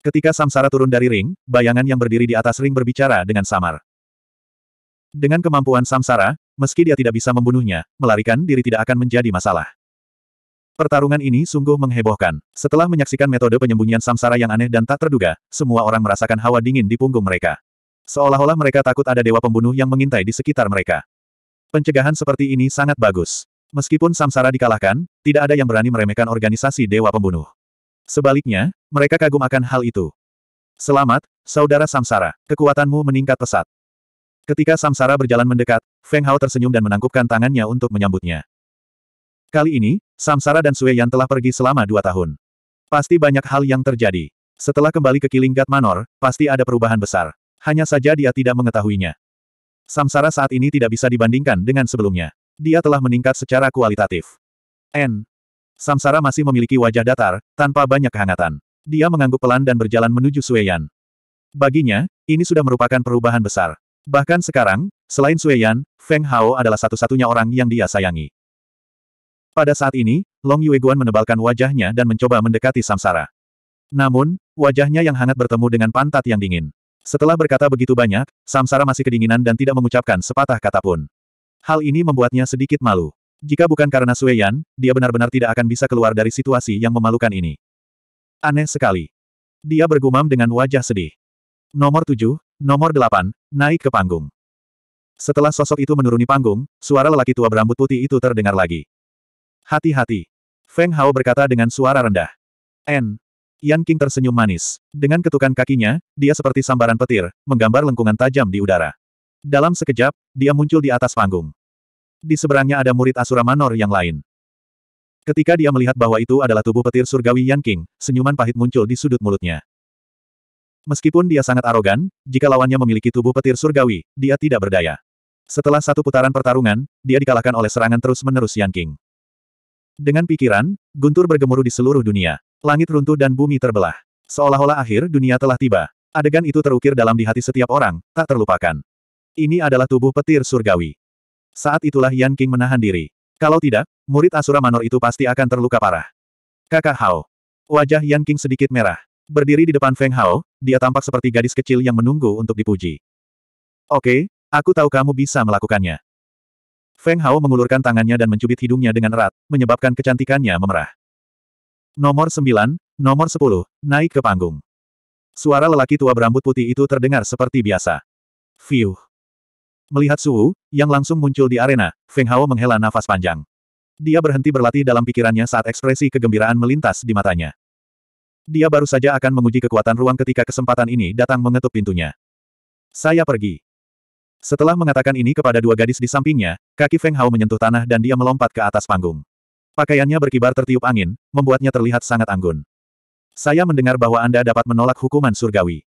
Ketika Samsara turun dari ring, bayangan yang berdiri di atas ring berbicara dengan samar. Dengan kemampuan Samsara, meski dia tidak bisa membunuhnya, melarikan diri tidak akan menjadi masalah. Pertarungan ini sungguh menghebohkan. Setelah menyaksikan metode penyembunyian Samsara yang aneh dan tak terduga, semua orang merasakan hawa dingin di punggung mereka. Seolah-olah mereka takut ada dewa pembunuh yang mengintai di sekitar mereka. Pencegahan seperti ini sangat bagus. Meskipun Samsara dikalahkan, tidak ada yang berani meremehkan organisasi dewa pembunuh. Sebaliknya, mereka kagum akan hal itu. Selamat, Saudara Samsara, kekuatanmu meningkat pesat. Ketika Samsara berjalan mendekat, Feng Hao tersenyum dan menangkupkan tangannya untuk menyambutnya. Kali ini, Samsara dan Sue Yan telah pergi selama dua tahun. Pasti banyak hal yang terjadi. Setelah kembali ke Kilinggat Manor, pasti ada perubahan besar. Hanya saja dia tidak mengetahuinya. Samsara saat ini tidak bisa dibandingkan dengan sebelumnya. Dia telah meningkat secara kualitatif. N. Samsara masih memiliki wajah datar, tanpa banyak kehangatan. Dia mengangguk pelan dan berjalan menuju Sueyan. Baginya, ini sudah merupakan perubahan besar. Bahkan sekarang, selain Sueyan, Feng Hao adalah satu-satunya orang yang dia sayangi. Pada saat ini, Long Yueguan menebalkan wajahnya dan mencoba mendekati Samsara. Namun, wajahnya yang hangat bertemu dengan pantat yang dingin. Setelah berkata begitu banyak, Samsara masih kedinginan dan tidak mengucapkan sepatah kata pun. Hal ini membuatnya sedikit malu. Jika bukan karena Sue Yan, dia benar-benar tidak akan bisa keluar dari situasi yang memalukan ini. Aneh sekali. Dia bergumam dengan wajah sedih. Nomor tujuh, nomor delapan, naik ke panggung. Setelah sosok itu menuruni panggung, suara lelaki tua berambut putih itu terdengar lagi. Hati-hati. Feng Hao berkata dengan suara rendah. N. Yan King tersenyum manis. Dengan ketukan kakinya, dia seperti sambaran petir, menggambar lengkungan tajam di udara. Dalam sekejap, dia muncul di atas panggung. Di seberangnya ada murid Asura Manor yang lain. Ketika dia melihat bahwa itu adalah tubuh petir surgawi Yan King, senyuman pahit muncul di sudut mulutnya. Meskipun dia sangat arogan, jika lawannya memiliki tubuh petir surgawi, dia tidak berdaya. Setelah satu putaran pertarungan, dia dikalahkan oleh serangan terus-menerus Yan King. Dengan pikiran, guntur bergemuruh di seluruh dunia. Langit runtuh dan bumi terbelah. Seolah-olah akhir dunia telah tiba. Adegan itu terukir dalam di hati setiap orang, tak terlupakan. Ini adalah tubuh petir surgawi. Saat itulah Yan King menahan diri. Kalau tidak, murid Asura Manor itu pasti akan terluka parah. Kakak Hao. Wajah Yan King sedikit merah. Berdiri di depan Feng Hao, dia tampak seperti gadis kecil yang menunggu untuk dipuji. Oke, aku tahu kamu bisa melakukannya. Feng Hao mengulurkan tangannya dan mencubit hidungnya dengan erat, menyebabkan kecantikannya memerah. Nomor 9, nomor 10, naik ke panggung. Suara lelaki tua berambut putih itu terdengar seperti biasa. Fiuh. Melihat suhu yang langsung muncul di arena, Feng Hao menghela nafas panjang. Dia berhenti berlatih dalam pikirannya saat ekspresi kegembiraan melintas di matanya. Dia baru saja akan menguji kekuatan ruang ketika kesempatan ini datang mengetuk pintunya. Saya pergi. Setelah mengatakan ini kepada dua gadis di sampingnya, kaki Feng Hao menyentuh tanah dan dia melompat ke atas panggung. Pakaiannya berkibar tertiup angin, membuatnya terlihat sangat anggun. Saya mendengar bahwa Anda dapat menolak hukuman surgawi.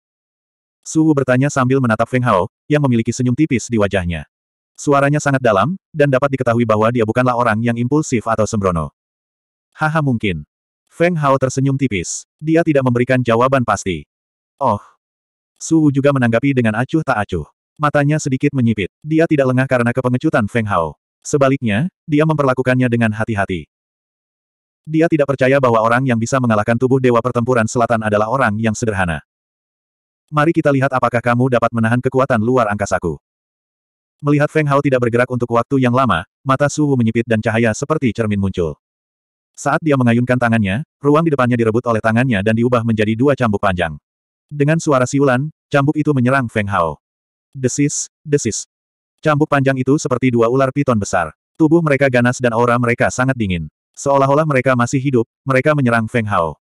Su bertanya sambil menatap Feng Hao, yang memiliki senyum tipis di wajahnya. Suaranya sangat dalam, dan dapat diketahui bahwa dia bukanlah orang yang impulsif atau sembrono. Haha mungkin. Feng Hao tersenyum tipis. Dia tidak memberikan jawaban pasti. Oh. Su juga menanggapi dengan acuh tak acuh. Matanya sedikit menyipit. Dia tidak lengah karena kepengecutan Feng Hao. Sebaliknya, dia memperlakukannya dengan hati-hati. Dia tidak percaya bahwa orang yang bisa mengalahkan tubuh Dewa Pertempuran Selatan adalah orang yang sederhana. Mari kita lihat apakah kamu dapat menahan kekuatan luar angkasaku. Melihat Feng Hao tidak bergerak untuk waktu yang lama, mata Suhu menyipit dan cahaya seperti cermin muncul. Saat dia mengayunkan tangannya, ruang di depannya direbut oleh tangannya dan diubah menjadi dua cambuk panjang. Dengan suara siulan, cambuk itu menyerang Feng Hao. Desis, desis. Cambuk panjang itu seperti dua ular piton besar. Tubuh mereka ganas dan aura mereka sangat dingin. Seolah-olah mereka masih hidup, mereka menyerang Feng Hao.